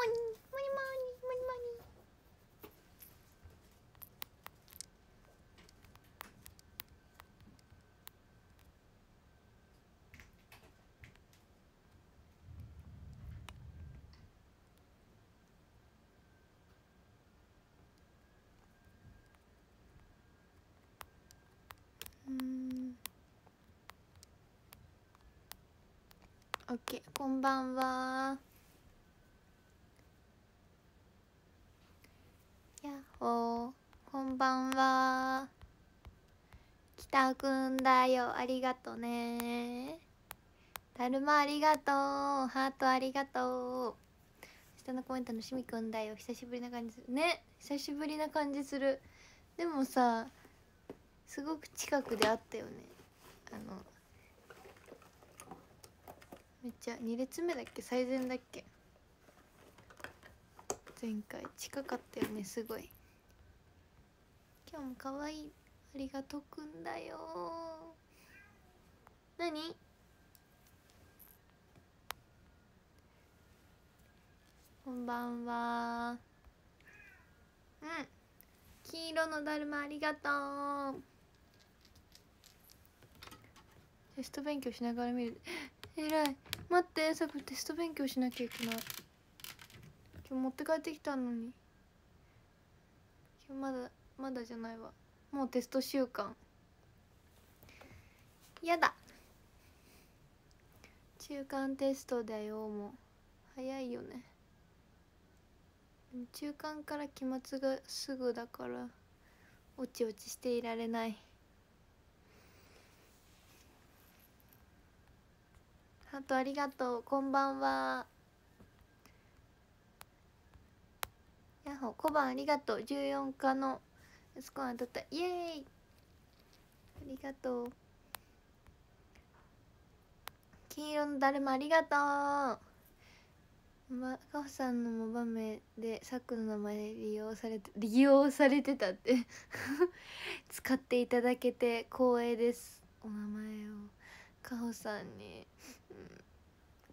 モニモニモニモニモニオッケーこんばんはおこんばんは北くんだよありがとねだるまありがとうハートありがとう下のコメントのしみくんだよ久しぶりな感じするね久しぶりな感じするでもさすごく近くであったよねあのめっちゃ2列目だっけ最前だっけ前回近かったよねすごい今日も可愛いありがとうくんだよ何こんばんはうん黄色のだるまありがとうテスト勉強しながら見るえら い待ってさくテスト勉強しなきゃいけない今日持って帰ってきたのに今日まだまだじゃないわもうテスト週間やだ中間テストだよもう早いよね中間から期末がすぐだからおちおちしていられないハートありがとうこんばんはやホほ小判ありがとう14課のスコア取ったイエーイありがとう金色のだるまありがとうまかほさんのモバ名でさッくの名前で利用されて利用されてたって 使っていただけて光栄ですお名前をかほさんに、うん、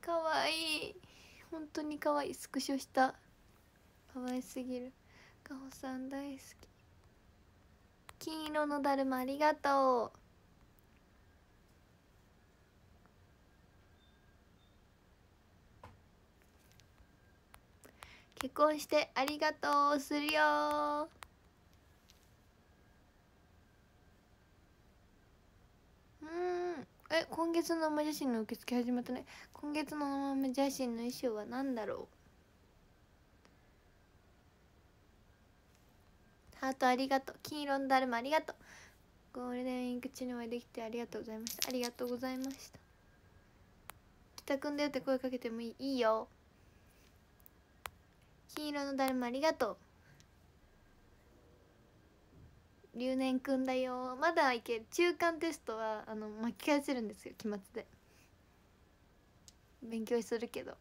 かわいい本当にかわいいスクショしたかわいすぎるかほさん大好き金色のだるまありがとう結婚してありがとうするようんえ今月の生写真の受付始まったね今月の生写真の衣装は何だろうハートありがとう金色のだるまありがとうゴールデンウィーク中にお会いできてありがとうございましたありがとうございました北くんだよって声かけてもいいよ金色のだるまありがとう留年くんだよまだいける中間テストはあの巻き返せるんですよ期末で勉強するけど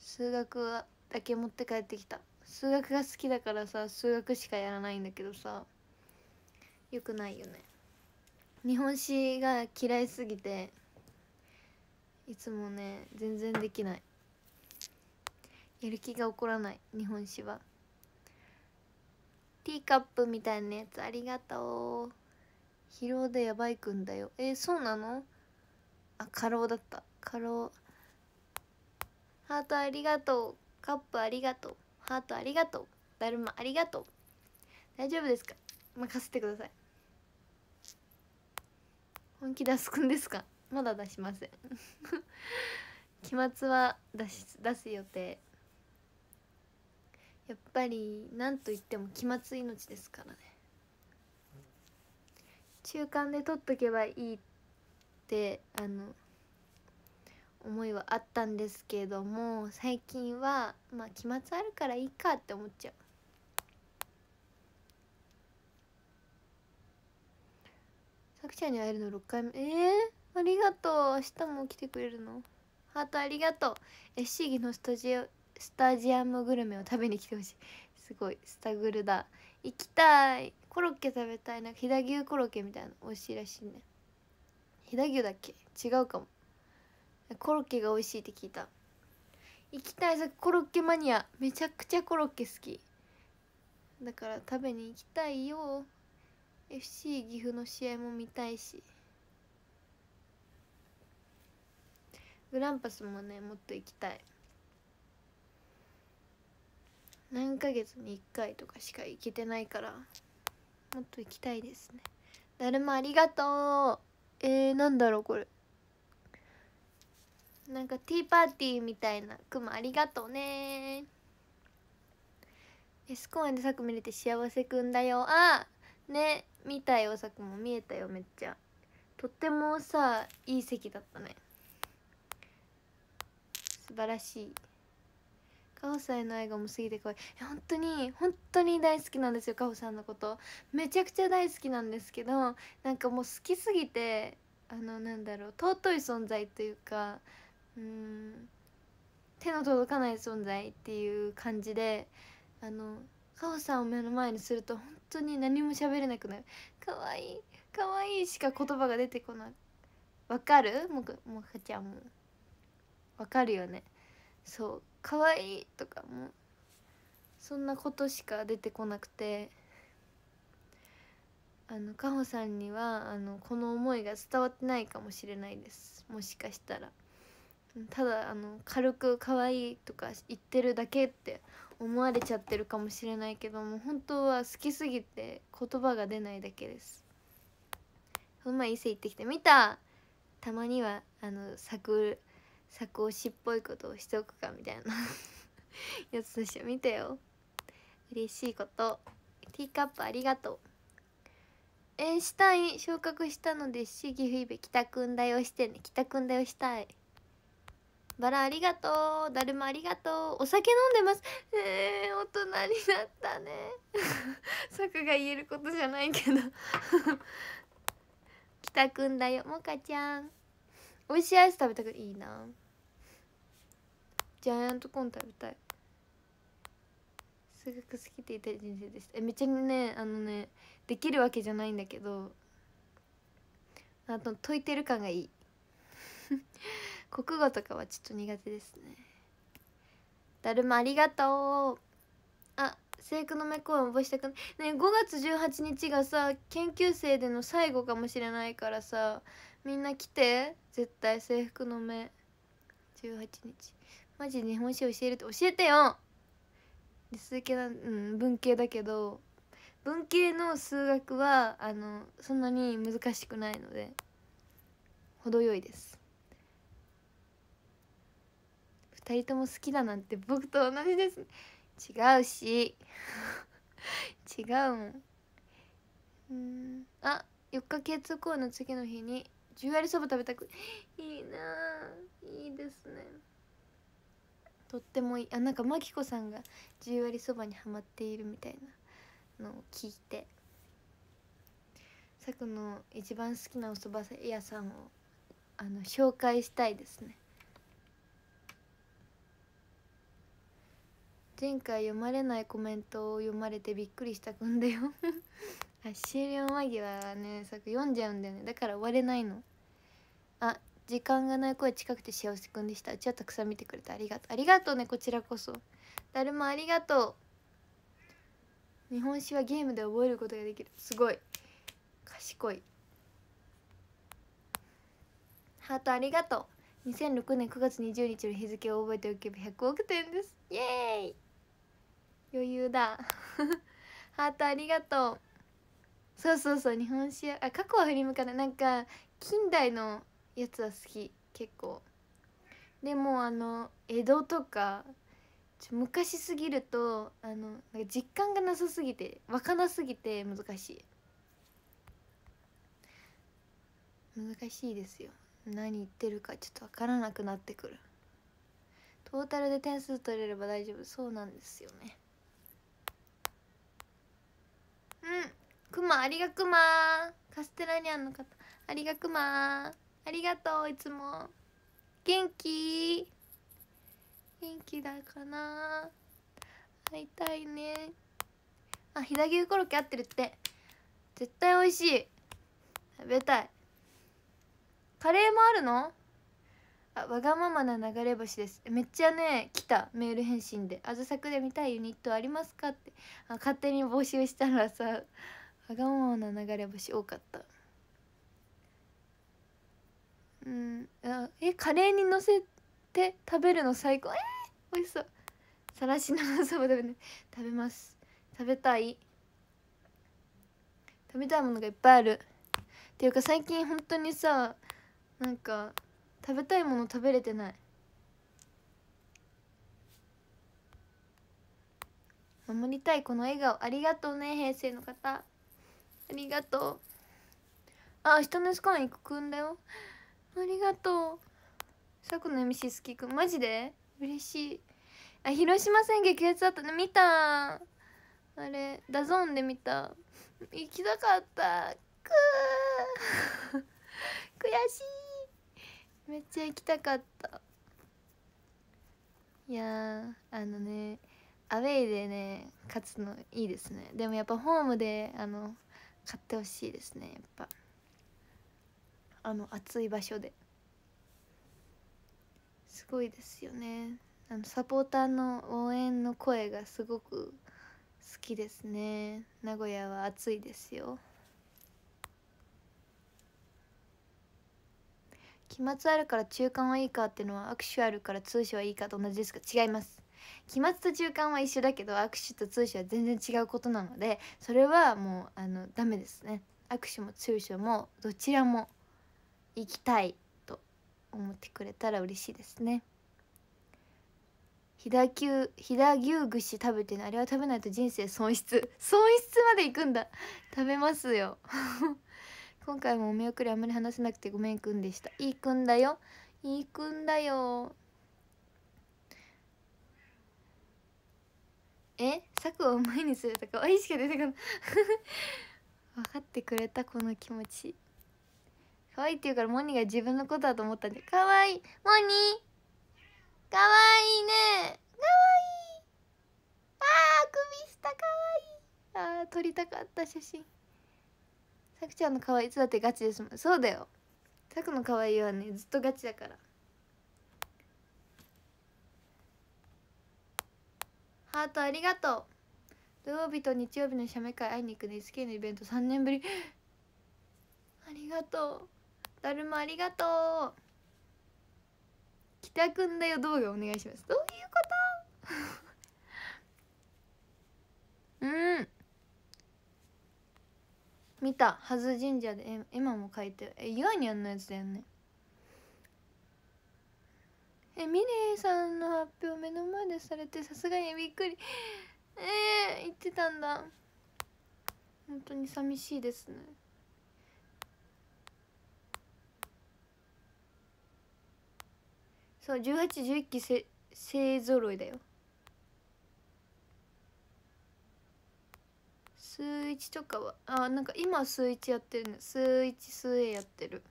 数学だけ持って帰ってきた数学が好きだからさ数学しかやらないんだけどさよくないよね日本史が嫌いすぎていつもね全然できないやる気が起こらない日本史はティーカップみたいなやつありがとう疲労でやばいくんだよえー、そうなのあ過労だった過労ハートありがとうカップありがとうハートありがとうだるまありがとう大丈夫ですか任せてください本気出すくんですかまだ出しません 期末は出し出す予定やっぱり何と言っても期末命ですからね中間で取っとけばいいってあの思いはあったんですけれども最近はまあ期末あるからいいかって思っちゃう。さくちゃんに会えるの6回目えー、ありがとう明日も来てくれるのハートありがとうえ c g のスタジオスタジアムグルメを食べに来てほしいすごいスタグルだ行きたいコロッケ食べたいなんか飛騨牛コロッケみたいな美味しいらしいね飛騨牛だっけ違うかもコロッケが美味しいって聞いた行きたいさコロッケマニアめちゃくちゃコロッケ好きだから食べに行きたいよ FC 岐阜の試合も見たいしグランパスもねもっと行きたい何ヶ月に1回とかしか行けてないからもっと行きたいですねだるまありがとうえー、なんだろうこれなんかティーパーティーみたいな雲ありがとうねエス公園でさく見れて幸せくんだよあね見たよさくも見えたよめっちゃとってもさいい席だったね素晴らしいカホさんへの愛がもすぎて可いい本当に本当に大好きなんですよカホさんのことめちゃくちゃ大好きなんですけどなんかもう好きすぎてあのなんだろう尊い存在というかうん手の届かない存在っていう感じであのカほさんを目の前にすると本当に何も喋れなくなる「かわいいかわいい」しか言葉が出てこないわかるもかもかちゃんもわかるよねそう「かわいい」とかもそんなことしか出てこなくてあのかほさんにはあのこの思いが伝わってないかもしれないですもしかしたら。ただあの軽く可愛いとか言ってるだけって思われちゃってるかもしれないけども本当は好きすぎて言葉が出ないだけですこの前伊勢行ってきて見たたまにはあの作作推しっぽいことをしておくかみたいなやつとして見てよ嬉しいことティーカップありがとうえー、したい昇格したので市岐阜井部北くんだよしてね北くんだよしたいバラありがとうだるまありがとうお酒飲んでますえー、大人になったね策 が言えることじゃないけどきたくんだよもかちゃん美味しいアイス食べたくいいなジャイアントコーン食べたいすごく好きでいた人生でしたえめっちゃねあのねできるわけじゃないんだけどあと解いてる感がいい 国語とかはちょっと苦手ですねだるまありがとうあ制服の目公演覚えしたくないねえ5月18日がさ研究生での最後かもしれないからさみんな来て絶対制服の目18日マジ日本史教えるって教えてよ理数系なうん文系だけど文系の数学はあのそんなに難しくないので程よいです人とも好きだなんて僕と同じです違うし 違うもんうんあ4日系通行の次の日に10割そば食べたくいいないいですねとってもいいあなんかマキコさんが10割そばにはまっているみたいなのを聞いてさくの一番好きなおそば屋さんをあの紹介したいですね前回読まれないコメントを読まれてびっくりしたくんだよ 終了間際はね作読んじゃうんだよねだから終われないのあ時間がない声近くて幸せくんでしたうちはたくさん見てくれてありがとうありがとうねこちらこそ誰もありがとう日本史はゲームで覚えることができるすごい賢いハートありがとう2006年9月20日の日付を覚えておけば100億点ですイエーイ余裕だ ハートありがとうそうそうそう日本史あ過去は振り向かないなんか近代のやつは好き結構でもあの江戸とか昔すぎるとあのなんか実感がなさすぎてわかなすぎて難しい難しいですよ何言ってるかちょっとわからなくなってくるトータルで点数取れれば大丈夫そうなんですよねくまありがくまカステラニアンの方ありがくまありがとういつも元気元気だかな会いたいねあ飛騨牛コロッケ合ってるって絶対美味しい食べたいカレーもあるのあわがままな流れ星ですめっちゃね来たメール返信で「あずさくで見たいユニットありますか?」ってあ勝手に募集したらさわがままな流れ星多かったうんあえカレーにのせて食べるの最高えー、美味しそうさらしのそば食べ、ね、食べます食べたい食べたいものがいっぱいあるっていうか最近本当にさなんか食べたいもの食べれてない守りたいこの笑顔ありがとうね平成の方ありがとうあ明日のスカン行くくんだよありがとうさくの MC 好きくんマジで嬉しいあ広島戦劇やつだったね見たあれダゾーンで見た行きたかったくー 悔しいめっちゃ行きたかったいやあのねアウェイでね勝つのいいですねでもやっぱホームであの買ってほしいですねやっぱあの暑い場所ですごいですよねあのサポーターの応援の声がすごく好きですね名古屋は暑いですよ期末あるから中間はいいかっていうのは握手あるから通称はいいかと同じですが違います期末と中間は一緒だけど握手と通称は全然違うことなのでそれはもうあのダメですね握手も通所もどちらも行きたいと思ってくれたら嬉しいですね飛騨牛飛騨牛串食べてねあれは食べないと人生損失損失まで行くんだ食べますよ今回もお見送りあんまり話せなくてごめんくんでしたいいくんだよいいくんだよえ策を前にするとか愛しか出てこない 分かってくれたこの気持ち可愛いって言うからモニーが自分のことだと思ったんで可愛いモニー可愛いね可愛いあー首下可愛いあー撮りたかった写真さくちゃんの愛いつだってガチですもんそうだよさくの可愛いはねずっとガチだからハートありがとう土曜日と日曜日の写メ会会いに行くね SK のイベント3年ぶり ありがとうだるまありがとう北くんだよ動画お願いしますどういうこと うん見たはず神社でえ今も書いてるえゆあにあんのやつだよねえミレイさんの発表目の前でされてさすがにびっくりえー、言ってたんだ本当に寂しいですねそう1819期せ勢ぞろいだよ数一とかはあなんか今数一やってるね数一数 A やってる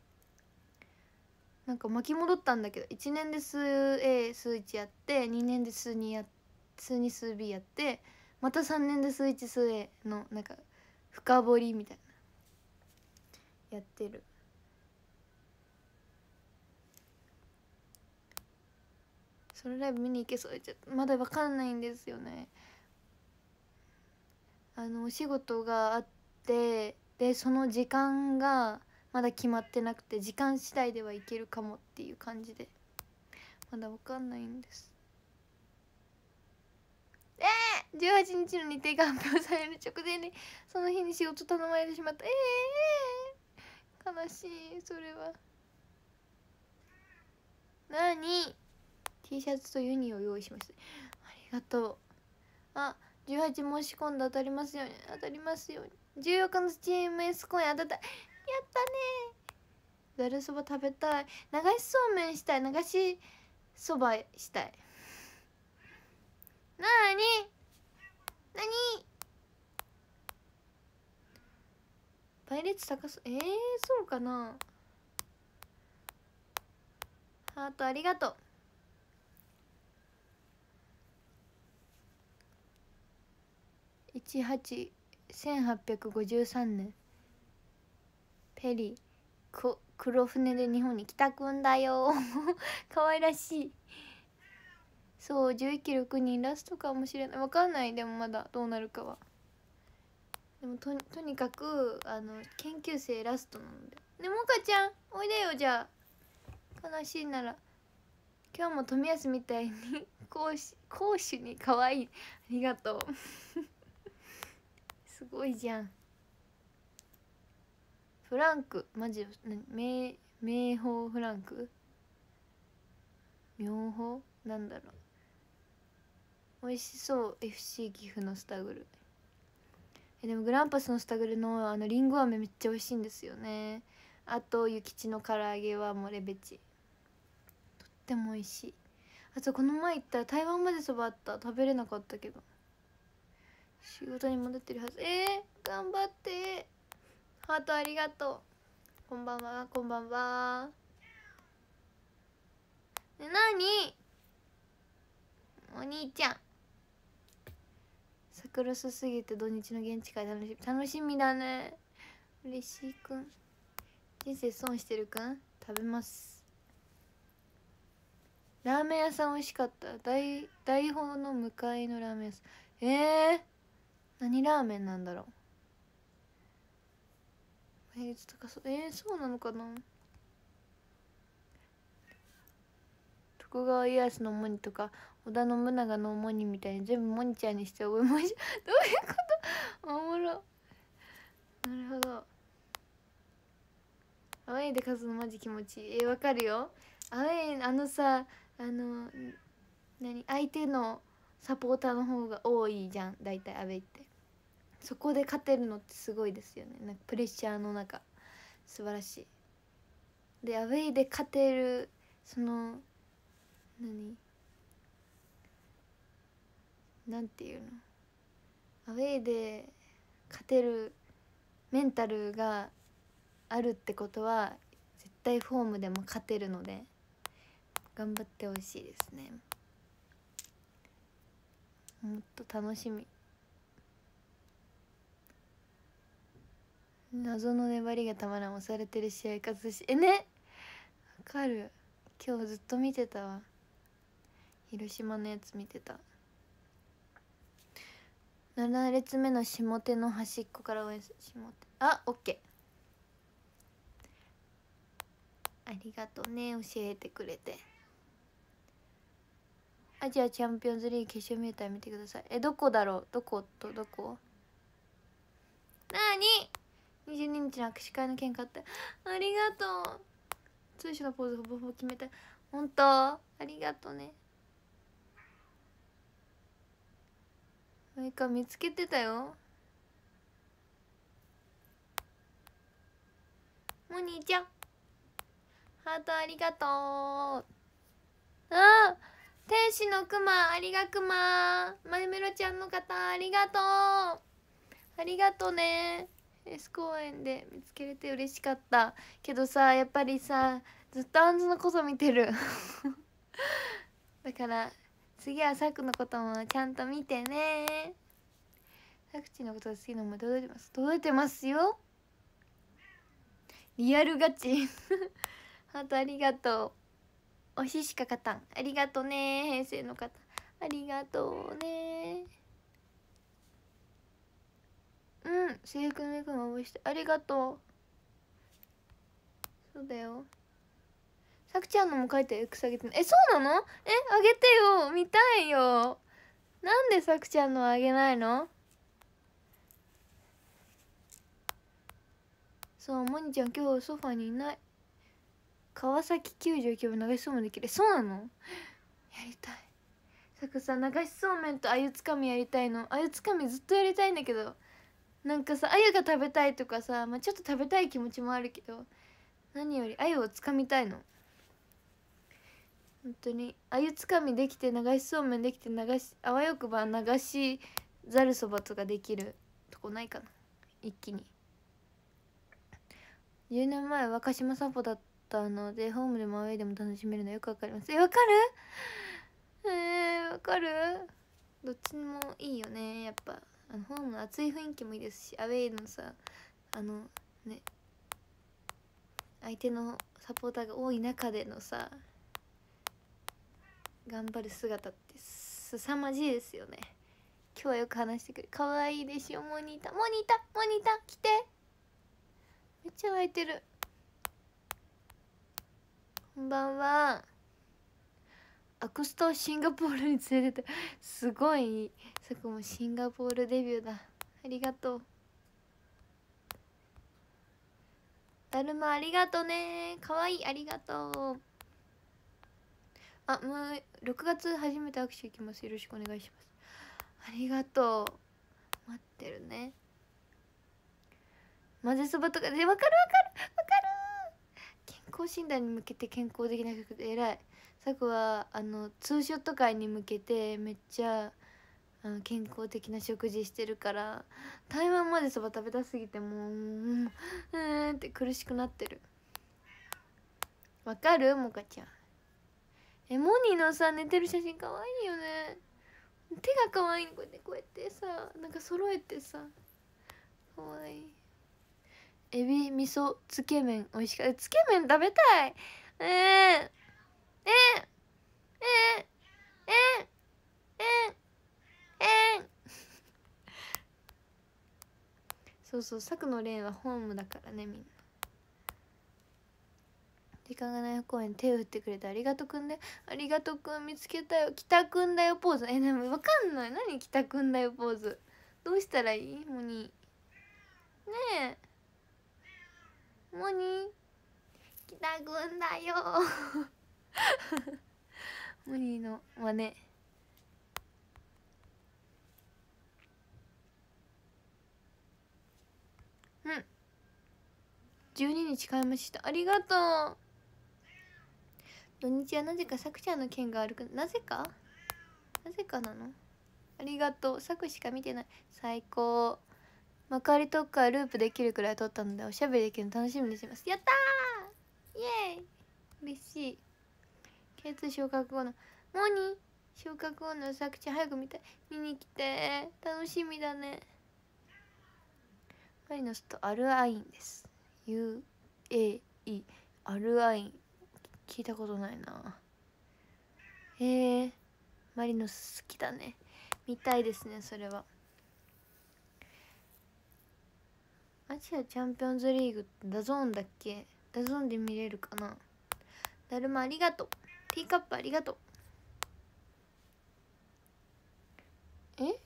なんか巻き戻ったんだけど1年で数 A 数1やって2年で数2や数2数 B やってまた3年で数1数 A のなんか深掘りみたいなやってる。それライブ見に行けそうじゃまだ分かんないんですよねあのお仕事があってでその時間がまだ決まってなくて時間次第ではいけるかもっていう感じでまだわかんないんですええー、18日の日程が発表される直前にその日に仕事頼まれてしまったええー、悲しいそれはなに T シャツとユニを用意しましたありがとうあ18申し込んで当たりますように当たりますように14日のスチーム S コイン当たったやったねざるそば食べたい流しそうめんしたい流しそばしたいなーになに倍率高そうえー、そうかなハートありがとう1853年ペリー黒船で日本に帰宅んだよ 可愛らしいそう11期6人ラストかもしれない分かんないでもまだどうなるかはでもととにかくあの研究生ラストなのでねもかちゃんおいでよじゃあ悲しいなら今日も富安みたいに講師講師に可愛いありがとうすごいじゃんフランクマジ名名宝フランク妙宝なんだろう美味しそう FC 岐阜のスタグルえでもグランパスのスタグルのあのりんご飴めっちゃ美味しいんですよねあと諭吉の唐揚げはもうレベチとっても美味しいあとこの前行った台湾までそばあった食べれなかったけど仕事に戻ってるはずえー、頑張ってハートありがとうこんばんはこんばんはねなにお兄ちゃん桜すすぎて土日の現地会楽しみ楽しみだね嬉しいくん人生損してるくん食べますラーメン屋さん美味しかった大大砲の向かいのラーメン屋さんええー何ラーメンなんだろう倍率高そうえー、そうなのかな徳川家康のモニとか織田信長のモニみたいに全部モニちゃんにして覚えまし どういうことおもろなるほどアウェイで勝つのマジ気持ちいいえわかるよアウェイあのさあの何相手のサポーターの方が多いじゃん大体アウェイってそこで勝てるのってすごいですよねなんかプレッシャーの中素晴らしいでアウェイで勝てるその何なんていうのアウェイで勝てるメンタルがあるってことは絶対フォームでも勝てるので頑張ってほしいですねもっと楽しみ謎の粘りがたまらん押されてる試合勝つしえねわかる今日ずっと見てたわ広島のやつ見てた7列目の下手の端っこから応援する下手あオッケーありがとうね教えてくれてアジアチャンピオンズリーグ決勝メーター見てくださいえどこだろうどことどこなに22日の握手会の件買ってありがとう通称のポーズほぼほぼ決めた本当ありがとうね6か見つけてたよモニーちゃんハートありがとうあん。天使のクマありがくまマイメロちゃんの方ありがとうありがとうねエス公園で見つけれて嬉しかったけどさやっぱりさずっとあんずのこと見てるだから次はさくのこともちゃんと見てねさくちのことが好きなのも届いてます届いてますよリアルガチハートありがとう推ししか勝たんありがとね平成の方ありがとうねうんせいくんくん応募してありがとうそうだよさくちゃんのも書いてくさげてえそうなのえあげてよ見たいよなんでさくちゃんのあげないのそうモニちゃん今日ソファにいない川崎99部流しそうめんできるそうなのやりたいさくさん流しそうめんとあゆつかみやりたいのあゆつかみずっとやりたいんだけどなんかさあゆが食べたいとかさ、まあ、ちょっと食べたい気持ちもあるけど何よりあゆをつかみたいの本当にあゆつかみできて流しそうめんできて流しあわよくば流しざるそばとかできるとこないかな一気に10年前若鹿島散歩だったのでホームでもアウェイでも楽しめるのよくわかりますえわかるえー、わかるどっちもいいよねやっぱ。あのホームの熱い雰囲気もいいですしアウェイのさあのね相手のサポーターが多い中でのさ頑張る姿って凄まじいですよね今日はよく話してくれ可愛いでしょモニターモニターモニター来てめっちゃ湧いてるこんばんはアクストシンガポールに連れててすごいそこもシンガポールデビューだありがとうだるまありがとねかわいいありがとうあもう6月初めて握手行きますよろしくお願いしますありがとう待ってるね混ぜそばとかでわかるわかるわかる健康診断に向けて健康的な曲で偉いさくはあのツーショット会に向けてめっちゃあの健康的な食事してるから台湾までそば食べたすぎてもううんって苦しくなってるわかるもかちゃんえモニーのさ寝てる写真かわいいよね手がかわいいこうやってこうやってさなんか揃えてさかわいいエビ味噌つけ麺美味しかったつけ麺食べたいえー、えー、えー、えー、えー、えー円 そうそうくのれーはホームだからねみんな時間がない公園手を振ってくれてありがとうくんでありがとうくん見つけたよ北くんだよポーズえでも分かんない何北くんだよポーズどうしたらいいモニーねえモニー北くんだよ モニーの真似12日買いましたありがとう土日はなぜかさくちゃんの件が悪くなぜかなぜかなのありがとうさくしか見てない最高まかりとっかループできるくらい撮ったのでおしゃべりできるの楽しみにしますやったーイエーイ嬉しい K2 昇格後のモニ昇格後のさくちゃん早く見たい見に来て楽しみだねマリノスとアルアインです UAE アルアイン聞いたことないなえー、マリノス好きだね見たいですねそれはアジアチャンピオンズリーグってダゾーンだっけダゾーンで見れるかなだるまありがとうティーカップありがとうえ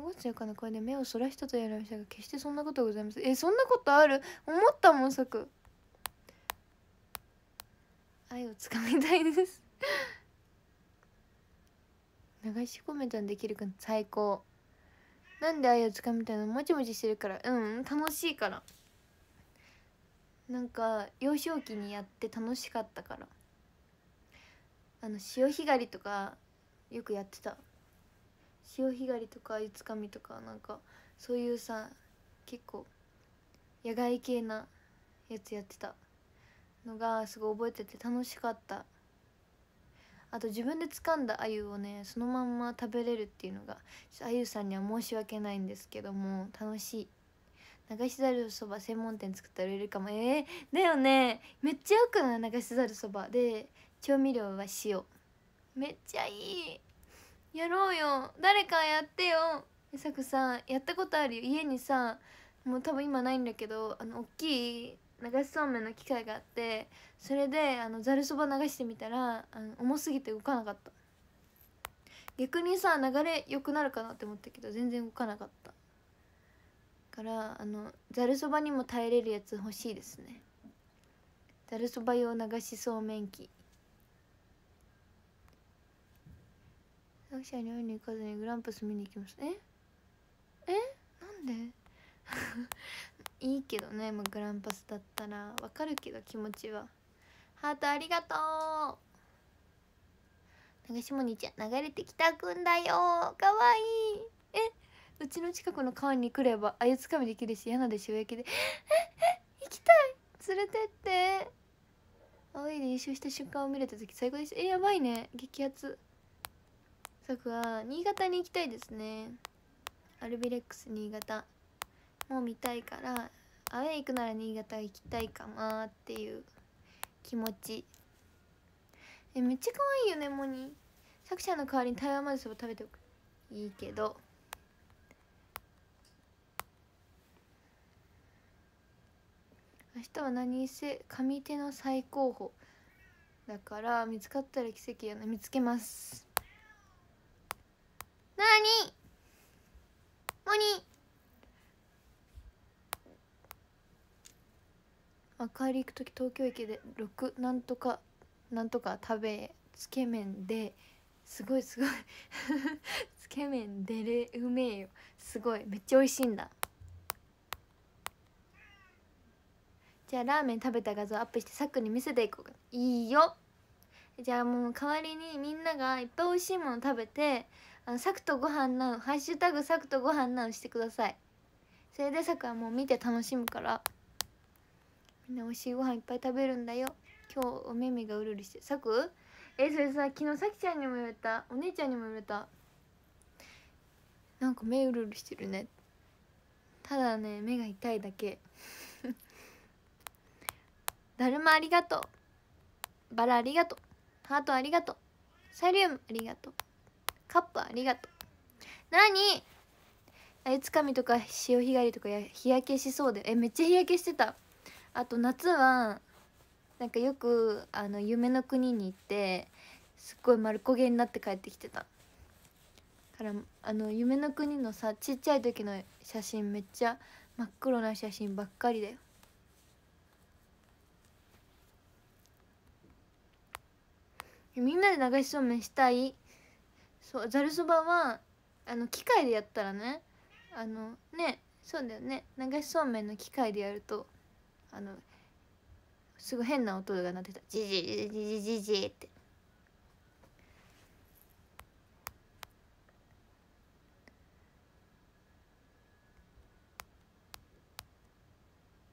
5月かなこれで目をそらしたとやらましたが決してそんなことございませんえそんなことある思ったもんさく愛をつかみたいです 流し込めたんできるか最高なんで愛をつかみたいのもちもちしてるからうん楽しいからなんか幼少期にやって楽しかったからあの潮干狩りとかよくやってた潮干狩りとかゆつみとかなんかそういうさ結構野外系なやつやってたのがすごい覚えてて楽しかったあと自分で掴んだ鮎をねそのまんま食べれるっていうのがあゆさんには申し訳ないんですけども楽しい流しざるそば専門店作ったら売れるかもえー、だよねめっちゃよくない流しざるそばで調味料は塩めっちゃいいやろうよ誰かやってよみさくさやったことあるよ家にさもう多分今ないんだけどあの大きい流しそうめんの機械があってそれであのざるそば流してみたらあの重すぎて動かなかった逆にさ流れ良くなるかなって思ったけど全然動かなかったからあのざるそばにも耐えれるやつ欲しいですねざるそば用流しそうめん機作者に会いに行かずにグランパス見に行きますええなんで いいけどね、まあ、グランパスだったらわかるけど気持ちはハートありがとう長もにちゃん流れてきたくんだよかわいいえうちの近くの川に来ればあゆつかみできるし嫌なで塩焼きでええ行きたい連れてって青いで優勝した瞬間を見れた時最高でしたえやばいね激アツは新潟に行きたいですねアルビレックス新潟もう見たいからアウェイ行くなら新潟行きたいかなっていう気持ちえめっちゃ可愛いよねモニ作者の代わりに台湾までそば食べておくいいけど明日は何せ上手の最高峰だから見つかったら奇跡やな見つけますなにもに赤入り行く時東京駅で6なんとかなんとか食べつけ麺ですごいすごい つけ麺でれうめえよすごいめっちゃ美味しいんだじゃあラーメン食べた画像アップしてさっくに見せていこうかいいよじゃあもう代わりにみんながいっぱい美味しいもの食べてあのサクとご飯なん」「ハッシュタグサクとご飯なしてくださいそれでサクはもう見て楽しむからみんな美味しいご飯いっぱい食べるんだよ今日おめめがうるるしてサクえそれさ昨日さきちゃんにも言われたお姉ちゃんにも言われたなんか目うるうるしてるねただね目が痛いだけ だるまありがとうバラありがとうハートありがとうサリウムありがとうカップありがとう何あゆつかみとか潮干狩りとか日焼けしそうでえめっちゃ日焼けしてたあと夏はなんかよくあの夢の国に行ってすっごい丸焦げになって帰ってきてたからあの夢の国のさちっちゃい時の写真めっちゃ真っ黒な写真ばっかりだよみんなで流しそうめんしたいそうざるそばはあの機械でやったらねあのねそうだよね流しそうめんの機械でやるとあのすごい変な音が鳴ってたジジジジジジジって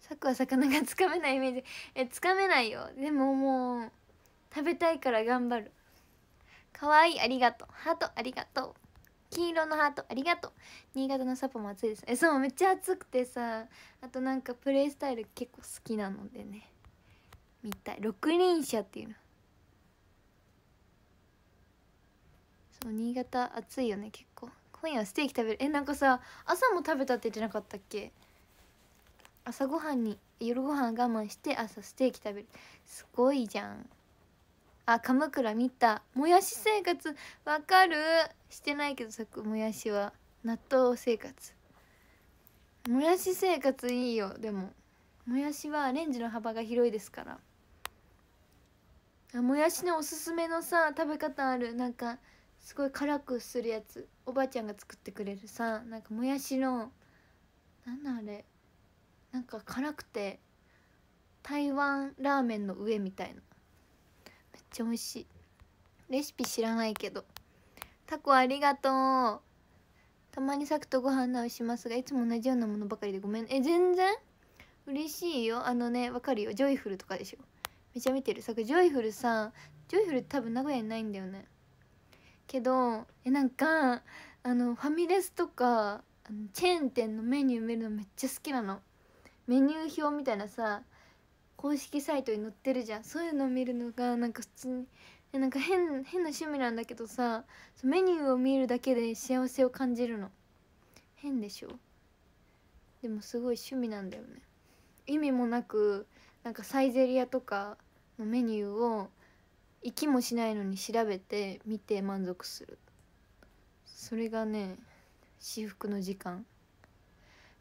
さくは魚がつかめないイメージえつかめないよでももう食べたいから頑張るかわいいありがとうハートありがとう金色のハートありがとう新潟のサポも暑いですえそうめっちゃ暑くてさあとなんかプレイスタイル結構好きなのでね見たい六輪車っていうのそう新潟暑いよね結構今夜はステーキ食べるえなんかさ朝も食べたって言ってなかったっけ朝ごはんに夜ごはん我慢して朝ステーキ食べるすごいじゃんあ鎌倉見たもやし生活わかるしてないけどさもやしは納豆生活もやし生活いいよでももやしはレンジの幅が広いですからあもやしのおすすめのさ食べ方あるなんかすごい辛くするやつおばあちゃんが作ってくれるさなんかもやしのなんだあれなんか辛くて台湾ラーメンの上みたいなちゃ美味しいレシピ知らないけどタコありがとうたまにサくとご飯直しますがいつも同じようなものばかりでごめんえ全然嬉しいよあのねわかるよジョイフルとかでしょめちゃ見てるさくジョイフルさジョイフル多分名古屋にないんだよねけどえなんかあのファミレスとかあのチェーン店のメニュー見るのめっちゃ好きなのメニュー表みたいなさ公式サイトに載ってるじゃんそういうの見るのがなんか普通になんか変変な趣味なんだけどさメニューを見るだけで幸せを感じるの変でしょでもすごい趣味なんだよね意味もなくなんかサイゼリヤとかのメニューを行きもしないのに調べて見て満足するそれがね私服の時間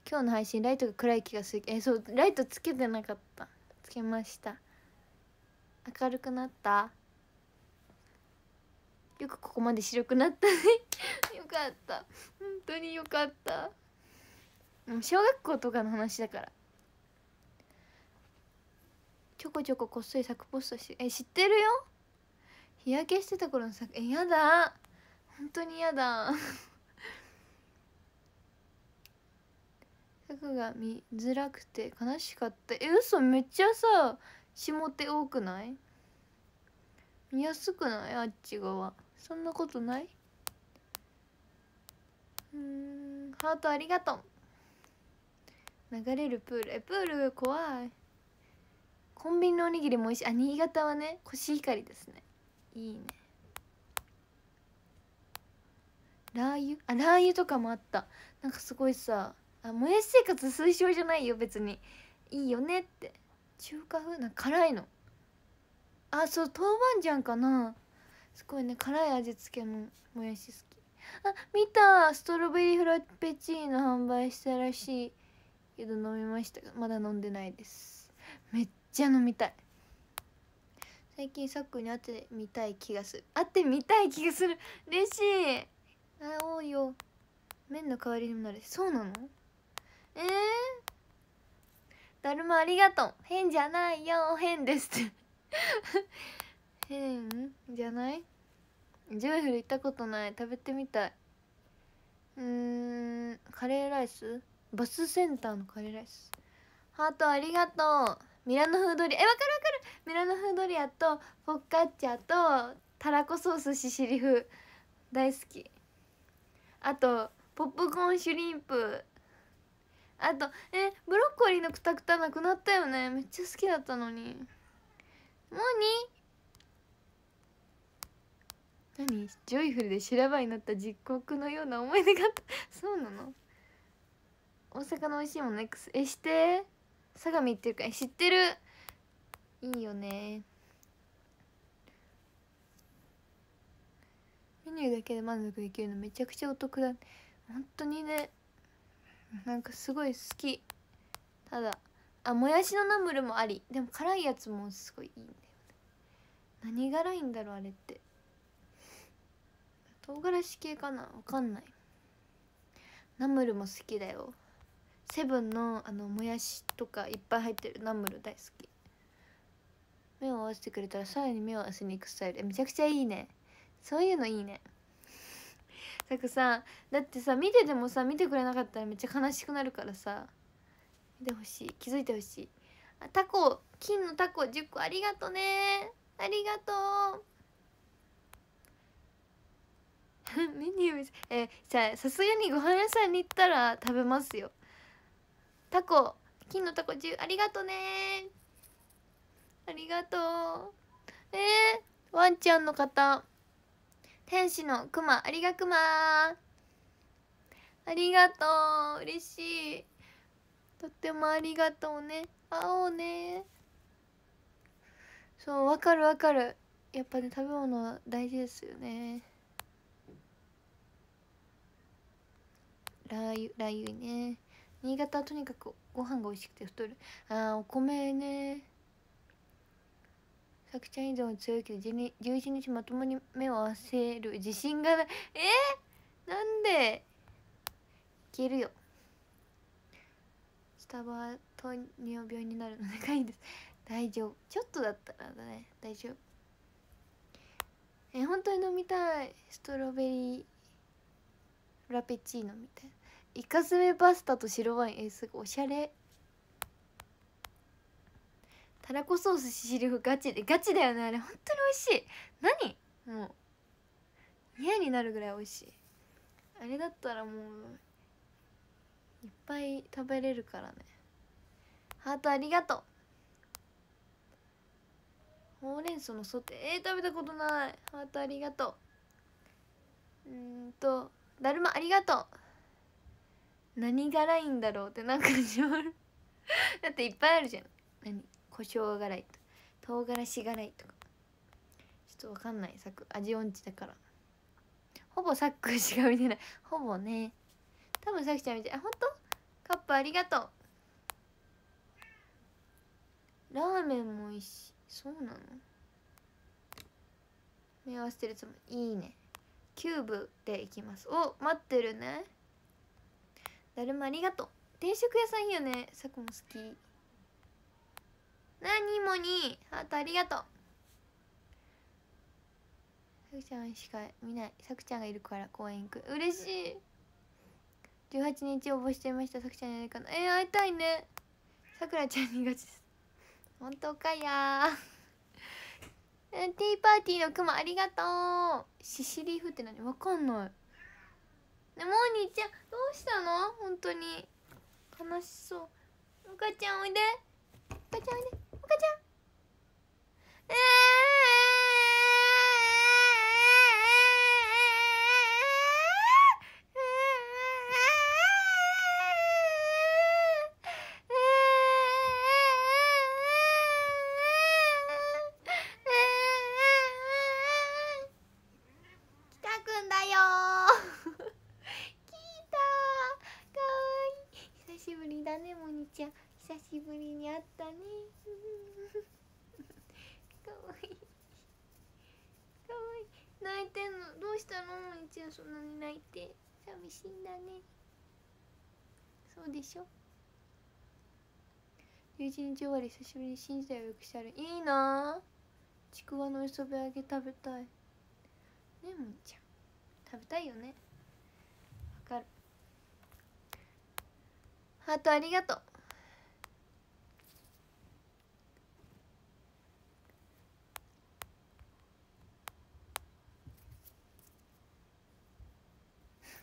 今日の配信ライトが暗い気がするえそうライトつけてなかったけました明るくなったよくここまで白くなったね よかった本当によかったもう小学校とかの話だからちょこちょここっそりサクポストしてえ知ってるよ日焼けしてた頃のサクえやだ本当にやだ 服が見づらくて悲しかったえ嘘めっちゃさ下手多くない見やすくないあっち側そんなことないうんハートありがとう流れるプールえプール怖いコンビニのおにぎりも美味しいあ新潟はねコシヒカリですねいいねラー油あラー油とかもあったなんかすごいさあもやし生活推奨じゃないよ別にいいよねって中華風な辛いのあそう豆板醤かなすごいね辛い味付けのもやし好きあ見たストロベリーフラペチーノ販売したらしいけど飲みましたまだ飲んでないですめっちゃ飲みたい最近さっくんに会ってみたい気がする会ってみたい気がする嬉しいあ多いよ麺の代わりにもなるそうなのえー、だるまありがとう変じゃないよ変ですって 変じゃないジョイフル行ったことない食べてみたいうんカレーライスバスセンターのカレーライスハートありがとうミラノ風ドリアえわかるわかるミラノ風ドリアとフォッカッチャとたらこソースししり風大好きあとポップコーンシュリンプあとえブロッコリーのくたくたなくなったよねめっちゃ好きだったのにモニ何ジョイフルで修羅場になった実国のような思い出があったそうなの大阪の美味しいもの X えして相模っていうかえ知ってるいいよねメニューだけで満足できるのめちゃくちゃお得だ本当にねなんかすごい好きただあもやしのナムルもありでも辛いやつもすごいいいんだよね何辛いんだろうあれって唐辛子系かなわかんないナムルも好きだよセブンのあのもやしとかいっぱい入ってるナムル大好き目を合わせてくれたらさらに目を合わせに行くスタイルめちゃくちゃいいねそういうのいいねだかさだってさ見ててもさ見てくれなかったらめっちゃ悲しくなるからさ見てほしい気づいてほしいあタコ金のタコ10個ありがとねありがとう メニューえじゃあさすがにご飯屋さんに行ったら食べますよタコ金のタコ10ありがとねありがとうえー、ワンちゃんの方天使のクマありがくまありがとう嬉しいとってもありがとうね会おうねそうわかるわかるやっぱね食べ物は大事ですよねラー油ラー油ね新潟はとにかくご飯が美味しくて太るあーお米ね100ちゃん以上強いけど11日まともに目を合わせる自信がないえー、なんでいけるよスタバは糖尿病になるのでかいです大丈夫ちょっとだったらだね大丈夫え本当に飲みたいストロベリーラペチーノみたいなイカスメパスタと白ワインえすごいおしゃれたらこソースシシリフガチでガチだよねあれ本当に美味しい何もう嫌になるぐらい美味しいあれだったらもういっぱい食べれるからねハートありがとうほうれん草のソテー、えー、食べたことないハートありがとううんとだるまありがとう何がラインだろうってなんか だっていっぱいあるじゃん何胡椒辛いと唐辛子辛いとかちょっとわかんないサク味音痴だからほぼサックしか見てないほぼね多分さくちゃん見てあ本当カップありがとうラーメンも美味しいそうなの目合わせてるつもりいいねキューブでいきますお待ってるねだるまありがとう定食屋さんいいよねさくも好きにもにハートありがとうさくちゃんしか見ないさくちゃんがいるから公園行く嬉しい18日応募していましたさくちゃんに会えるかなえー、会いたいねさくらちゃんに手ちです本当かや ティーパーティーのクマありがとうシシリーフって何わかんないねモーニーちゃんどうしたの本当に悲しそうおかちゃんおいでおかちゃんおいで赤ちゃんえーうでしょ11終わり久しぶりに新時代をよくしてあるいいなちくわの磯辺揚げ食べたいねもんちゃん食べたいよねわかるハートありがとう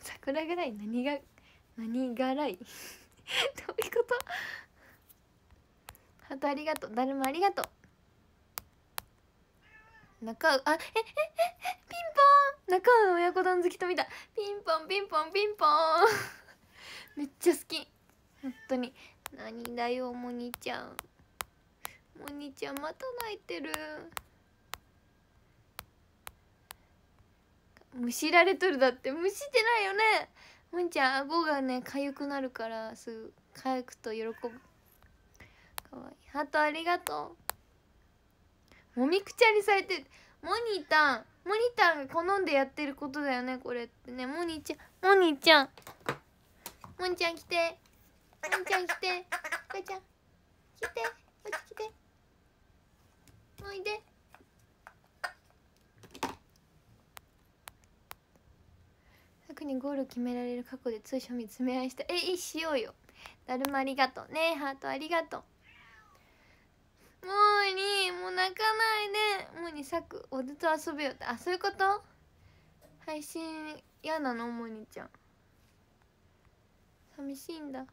桜ぐらい何が何がい どういうことハートありがとうだるまありがとう中あええええピンポン中尾の親子丼好きと見たピンポンピンポンピンポン めっちゃ好き本当に何だよモニちゃんモニちゃんまた泣いてるむしられとるだってむしてないよねもんちゃん顎がね痒くなるからすぐ痒くと喜ぶかわいいハートありがとうもみくちゃにされてモニタンモニタンが好んでやってることだよねこれってねモニちゃんモニちゃんモニちゃん来てモニちゃん来てかちゃん来てこっち来ておいで特にゴール決められる過去で通称見つめ合いしたえいしようよだるまありがとうねえハートありがとうもうにもう泣かないでもうにさくおずっと遊べよってあそういうこと配信嫌なのもにちゃん寂しいんだ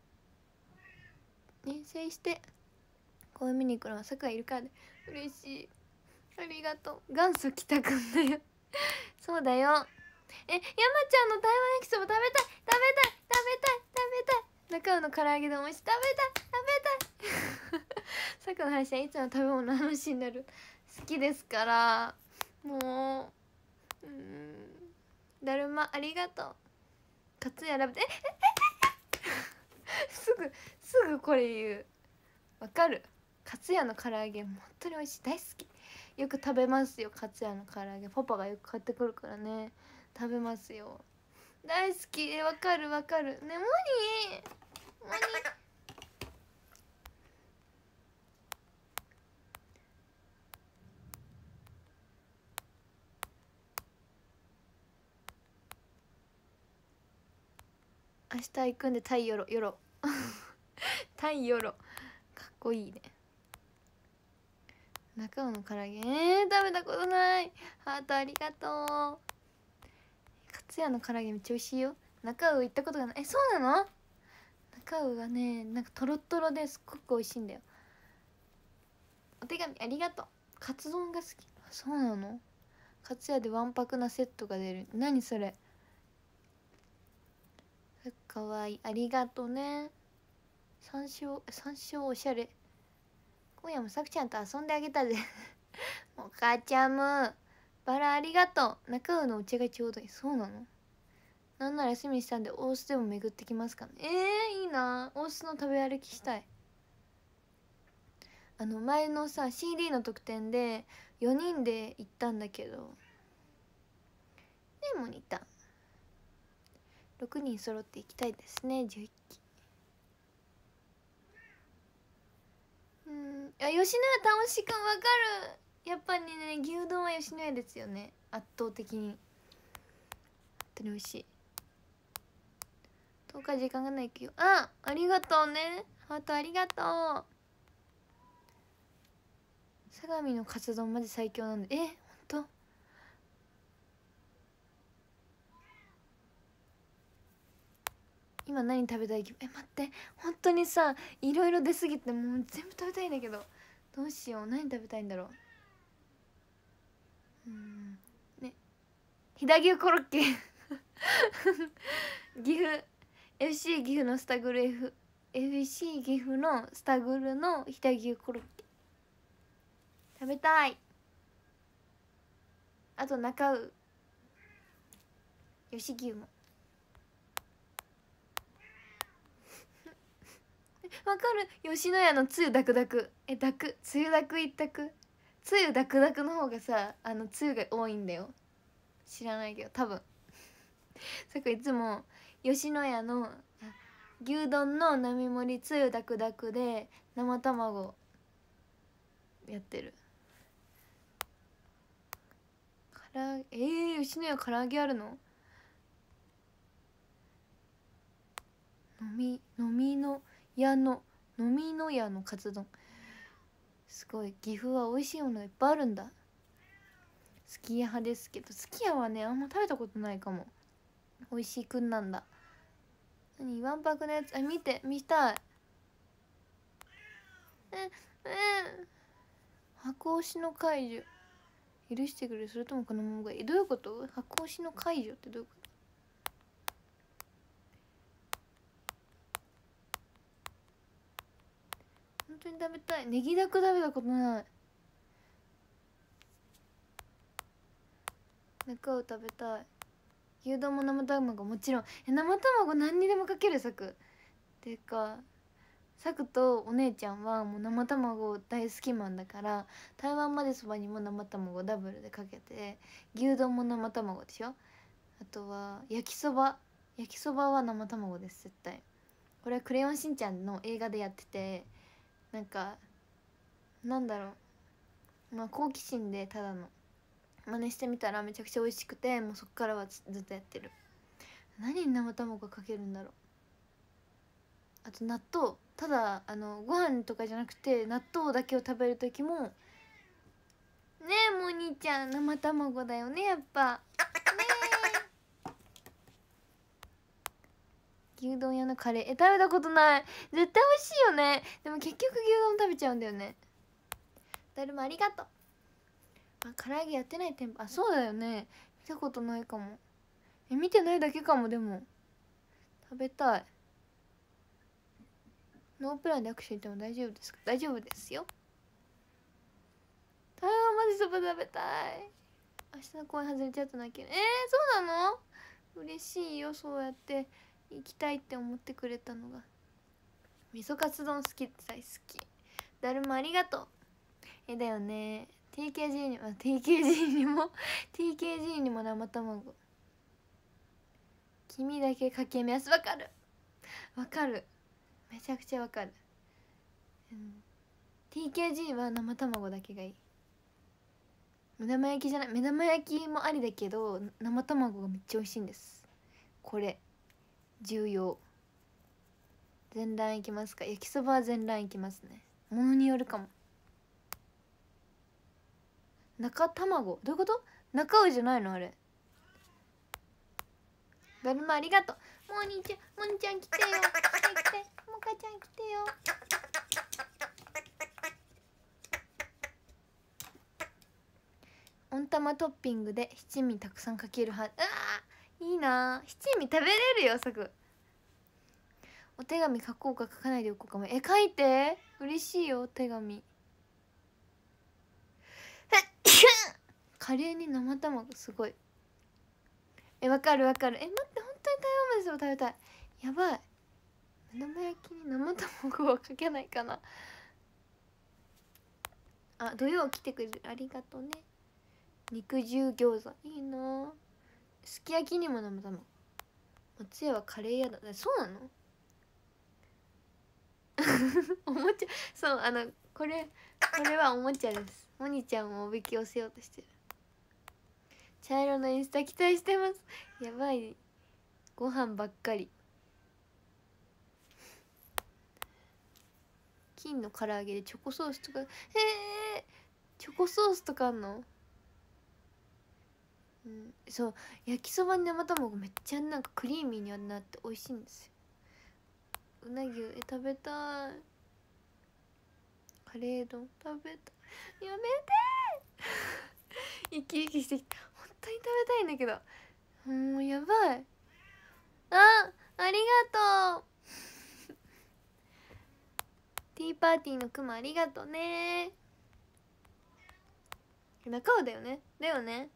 遠征して公園見に行くのはさくがいるからで嬉しいありがとう元祖来たくんだよ そうだよえ山ちゃんの台湾焼きそば食べたい食べたい食べたい食べたい中尾の唐揚げでおいしい食べたい食べたいさくの配信いつも食べ物の話になる好きですからもううんだるまありがとうかつやラブえ すぐすぐこれ言うわかるかつやの唐揚げ本当に美味しい大好きよく食べますよかつやの唐揚げパパがよく買ってくるからね食べますよ大好きえわかるわかるねモニーモニ明日行くんでタイヨロヨ ロタイヨロかっこいいね中尾の唐揚げえー、食べたことないハートありがとう通夜の唐揚げめっちゃ美味しいよ中尾行ったことがないえそうなの中尾がねなんかとろとろですっごく美味しいんだよお手紙ありがとうカツ丼が好きそうなのカツ屋でわんぱくなセットが出る何それかわいいありがとうね山椒山椒おしゃれ今夜もさくちゃんと遊んであげたぜ もうかちゃむバラありがとう中尾のお茶がちょうどいいそうなのなんなら休みしたんで大須でも巡ってきますかねえー、いいな大須の食べ歩きしたいあの前のさ CD の特典で4人で行ったんだけどねモニター6人揃って行きたいですね11期うんや吉野楽しくわかるやっぱりね牛丼は吉野家ですよね圧倒的に本当に美味しい10日時間がないけどあありがとうねハートありがとう相模のカツ丼マジ最強なんでえ本当今何食べたいえ待って本当にさいろいろ出過ぎてもう全部食べたいんだけどどうしよう何食べたいんだろううんね飛騨牛コロッケ 岐阜 FC 岐阜のスタグル F FC 岐阜のスタグルの飛騨牛コロッケ食べたいあと中う吉牛も わかる吉野家のつゆだくだくえだくつゆだく一択つゆダクダクの方がさあのつゆが多いんだよ知らないけど多分っ かいつも吉野家の牛丼の並盛りつゆダクダクで生卵やってるからえー、吉野家唐揚げあるの飲み飲みの屋の飲みの屋のカツ丼すごい岐阜は美味しいものいっぱいあるんだすき家派ですけどすき家はねあんま食べたことないかも美味しいくんなんだ何わんぱくのやつあ見て見たいえっえっ箱推しの解除許してくれそれともこのままがえどういうこと箱推しの解除ってどういうこと当に食べたいネギだく食べたことない中を食べたい牛丼も生卵もちろん生卵何にでもかけるさくていうかさくとお姉ちゃんはもう生卵大好きマンだから台湾までそばにも生卵ダブルでかけて牛丼も生卵でしょあとは焼きそば焼きそばは生卵です絶対これは「クレヨンしんちゃん」の映画でやっててなんかなんだろうまあ好奇心でただの真似してみたらめちゃくちゃ美味しくてもうそっからはずっとやってる何に生卵かけるんだろうあと納豆ただあのご飯とかじゃなくて納豆だけを食べる時もねえもにちゃん生卵だよねやっぱね牛丼屋のカレーえ食べたことない絶対美味しいよねでも結局牛丼食べちゃうんだよねだるまありがとうあ唐揚げやってない店舗あそうだよね見たことないかもえ見てないだけかもでも食べたいノープランで握手っても大丈夫ですか大丈夫ですよ台湾マでそば食べたい明日の公演外れちゃっただけえー、そうなの嬉しいよそうやって行きたいって思ってくれたのが味噌カツ丼好きって大好きだるまありがとうえだよね TKG にも TKG にも TKG にも生卵君だけかけ目安わかるわかるめちゃくちゃわかる、うん、TKG は生卵だけがいい目玉焼きじゃない目玉焼きもありだけど生卵がめっちゃ美味しいんですこれ重要全卵いきますか焼きそばは全卵いきますねものによるかも中卵どういうこと中尾じゃないのあれだるまありがとうもうにちゃんもにちゃん来てよ来て来てもかちゃん来てよ温玉トッピングで七味たくさんかけるはうわいいな七味食べれるよさくお手紙書こうか書かないでおこうかもえ書いて嬉しいよお手紙 カレーに生卵すごいえわかるわかるえ待って本当に台湾まで食べたいやばい目玉焼きに生卵はかけないかなあ土曜来てくれるありがとうね肉汁餃子いいなすき焼きにも生卵松屋はカレー屋だそうなの おもちゃそうあのこれこれはおもちゃですモニちゃんをおびき寄せようとしてる茶色のインスタ期待してますやばいご飯ばっかり金の唐揚げでチョコソースとかへえチョコソースとかあんのうん、そう焼きそばに生卵めっちゃなんかクリーミーになって美味しいんですようなぎえ食べたいカレー丼食べたいやめてー生き生きしてきた本当に食べたいんだけどもうやばいあありがとうティーパーティーのクマありがとうね中尾だよねだよね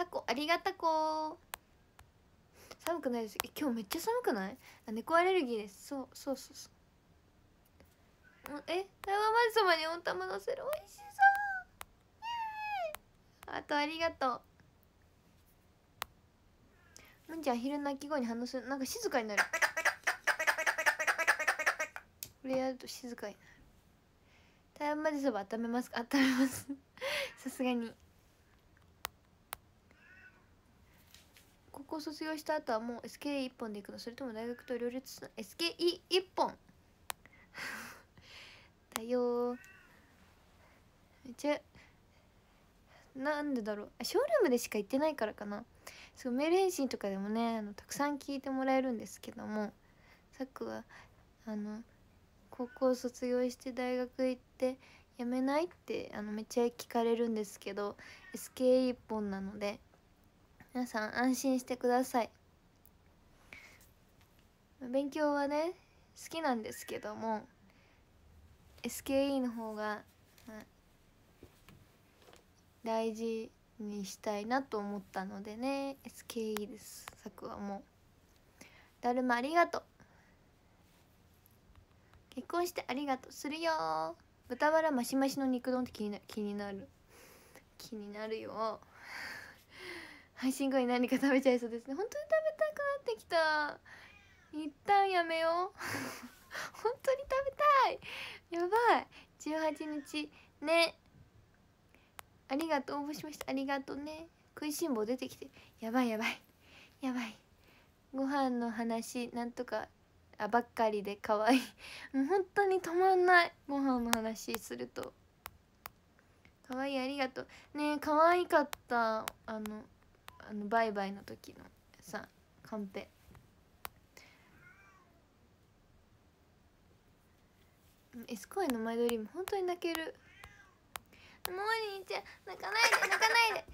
タコありがたこ寒くないですえ今日めっちゃ寒くないあ猫アレルギーですそうそうそうそうえ台湾マそばに温玉のせるおいしそうあとありがとうむんちゃん昼の鳴き声に反応するなんか静かになるこれやると静かになる台湾マジそば温めますか温めますさすがに高校卒業した後はもう SKE 一本で行くのそれとも大学と両立するの SKE 一本 だよめっちゃなんでだろうあショールームでしか行ってないからかなそうメール返信とかでもねあのたくさん聞いてもらえるんですけどもさくはあの高校卒業して大学行って辞めないってあのめっちゃ聞かれるんですけど SKE 一本なので皆さん安心してください勉強はね好きなんですけども SKE の方が大事にしたいなと思ったのでね SKE です作はもう「だるまありがとう」「結婚してありがとうするよ」「豚バラマシマシの肉丼」って気にな気になる気になるよ配信後に何か食べちゃいそうですね本当に食べたくなってきた一旦やめよう 本当に食べたいやばい18日ねありがとう応募しましたありがとうね食いしん坊出てきてやばいやばいやばいご飯の話なんとかあばっかりで可愛いもう本当に止まんないご飯の話すると可愛いありがとうねえ可愛かったあのあのバイバイの時のさカンペエスコイのマイドリーム本当に泣けるもーりんちゃん泣かないで泣かないで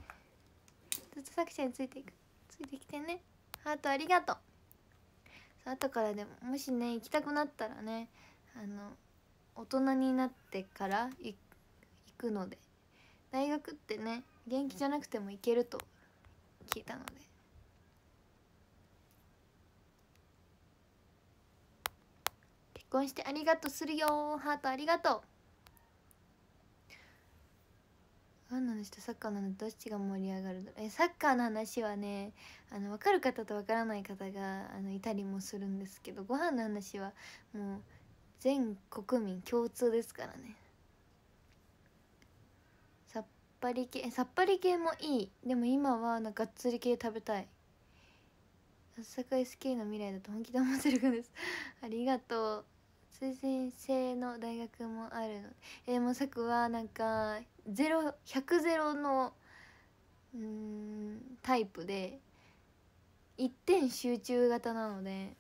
ずっと作者についていくついてきてねハートありがとうさあ後からでももしね行きたくなったらねあの大人になってから行くので大学ってね元気じゃなくても行けると聞いたので結婚してありがとうするよハートありがとうファンの話とサッカーの話どっちが盛り上がるえサッカーの話はねあの分かる方と分からない方があのいたりもするんですけどご飯の話はもう全国民共通ですからねぱり系さっぱり系もいいでも今はなんかがっつり系食べたいス SK の未来だと本気で思ってるからです ありがとう推薦制の大学もあるのえでもさくはなんか100ゼロのうんタイプで一点集中型なので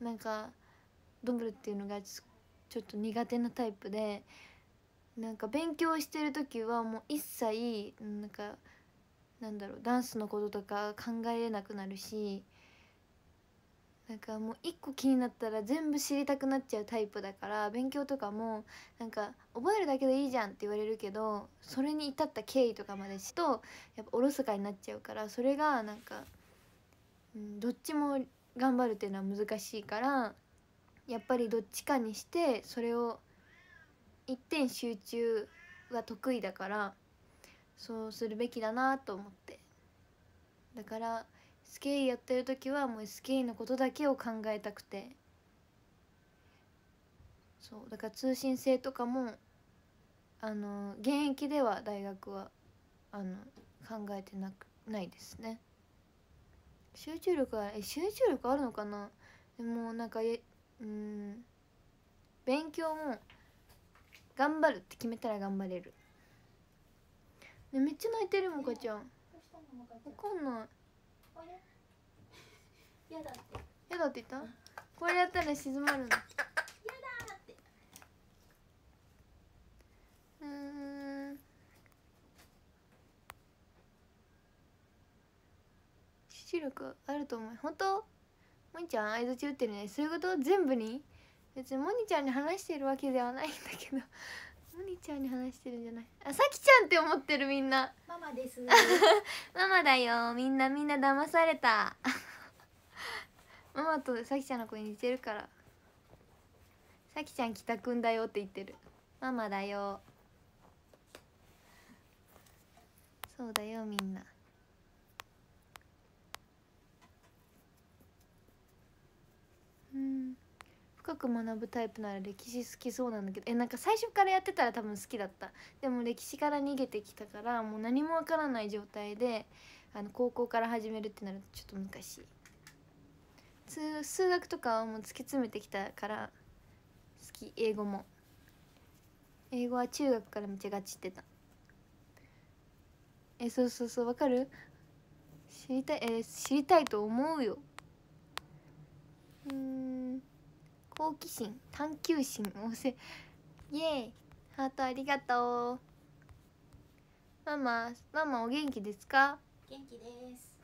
なんかドブルっていうのがちょっと苦手なタイプでなんか勉強してる時はもう一切なんかなんだろうダンスのこととか考えれなくなるしなんかもう一個気になったら全部知りたくなっちゃうタイプだから勉強とかもなんか覚えるだけでいいじゃんって言われるけどそれに至った経緯とかまでしとやっぱおろそかになっちゃうからそれがなんか、うん、どっちも頑張るっていうのは難しいからやっぱりどっちかにしてそれを一点集中は得意だからそうするべきだなと思ってだからスケイやってる時はもうスケイのことだけを考えたくてそうだから通信制とかもあの現役では大学はあの考えてなくないですね集中力はえ集中力あるのかなでもなんかえうん勉強も頑張るって決めたら頑張れるねめっちゃ泣いてるもかちゃんわかんないやだってやだって言ったこれやったら静まるのやだってうん集力あると思う本当もいちゃん相槌打ってるねそういうこと全部に別にモニちゃんに話してるわけではないんだけど モニちゃんに話してるんじゃないあさきちゃんって思ってるみんなママです ママだよみんなみんな騙された ママとさきちゃんの声似てるからさきちゃん帰くんだよって言ってるママだよそうだよみんなうん深く学ぶタイプなら歴史好きそうなんだけどえなんか最初からやってたら多分好きだったでも歴史から逃げてきたからもう何もわからない状態であの高校から始めるってなるとちょっと難しい数学とかはもう突き詰めてきたから好き英語も英語は中学からめっちゃガチってたえそうそうそうわかる知りたいえ知りたいと思うようん好奇心探求心旺盛イエーイハートありがとうママママお元気ですか元気です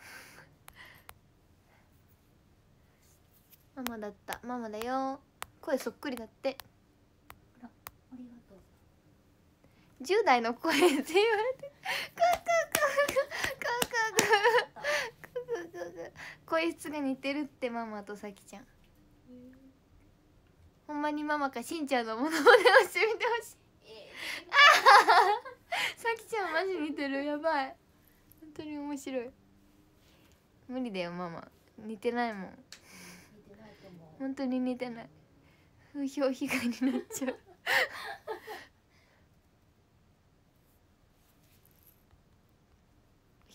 ママだったママだよ声そっくりだってありがとう10代の声って言われて声質が似てるってママとさきちゃんほんまにママかしんちゃんのものまねをしてみてほしい、えー、さきちゃんマジ似てるやばい本当に面白い無理だよママ似てないもん本当に似てない風評被害になっちゃう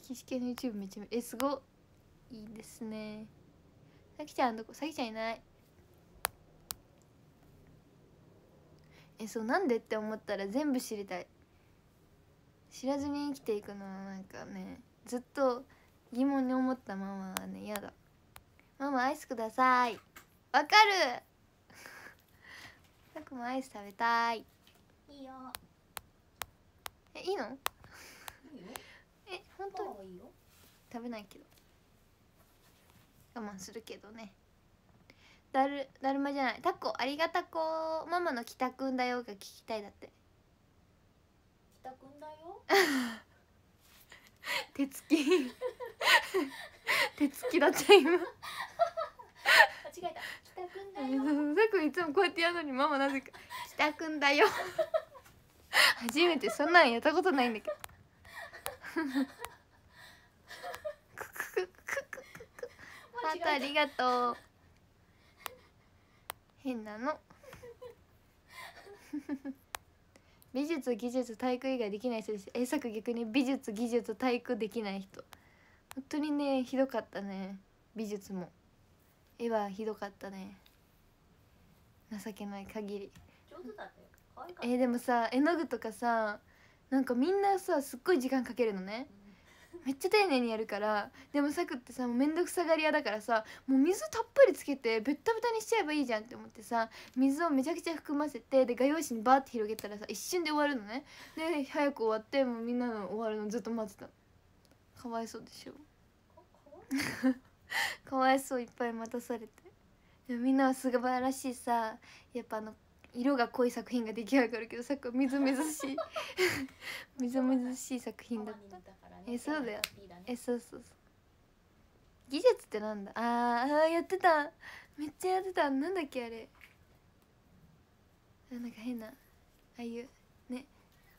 引きしの YouTube めっちゃえすごいいですねさきちゃんどこさきちゃんいないえそうなんでって思ったら全部知りたい知らずに生きていくのはなんかねずっと疑問に思ったままはね嫌だママアイスくださいわかるさくもアイス食べたいいいよえいいの え本当に食べないけど我慢するけどねだるだるまじゃないタコありがたこママの帰宅んだよが聞きたいだって北くんだよ 手つき 手つきだった今間違えた北くんだよさくいつもこうやってやるのにママなぜか帰宅んだよ 初めてそんなんやったことないんだけどクククククククありがとう変なの 美術技術体育以外できない人ですえさく逆に美術技術体育できない人本当にねひどかったね美術も絵はひどかったね情けない限りえでもさ絵の具とかさなんかみんなさすっごい時間かけるのね、めっちゃ丁寧にやるからでもさくってさもうめんどくさがり屋だからさもう水たっぷりつけてベッタベタにしちゃえばいいじゃんって思ってさ水をめちゃくちゃ含ませてで画用紙にバーって広げたらさ一瞬で終わるのねで早く終わってもうみんなの終わるのずっと待ってたかわいそうでしょかわいそういっぱい待たされてでもみんなは素ばらしいさやっぱあの色が濃い作品が出来上がるけどさっきみずみずしい みずみずしい作品だった。かねえそうだよ、ね、えそうそうそう技術ってなんだああやってためっちゃやってたなんだっけあれなんか変なああいうね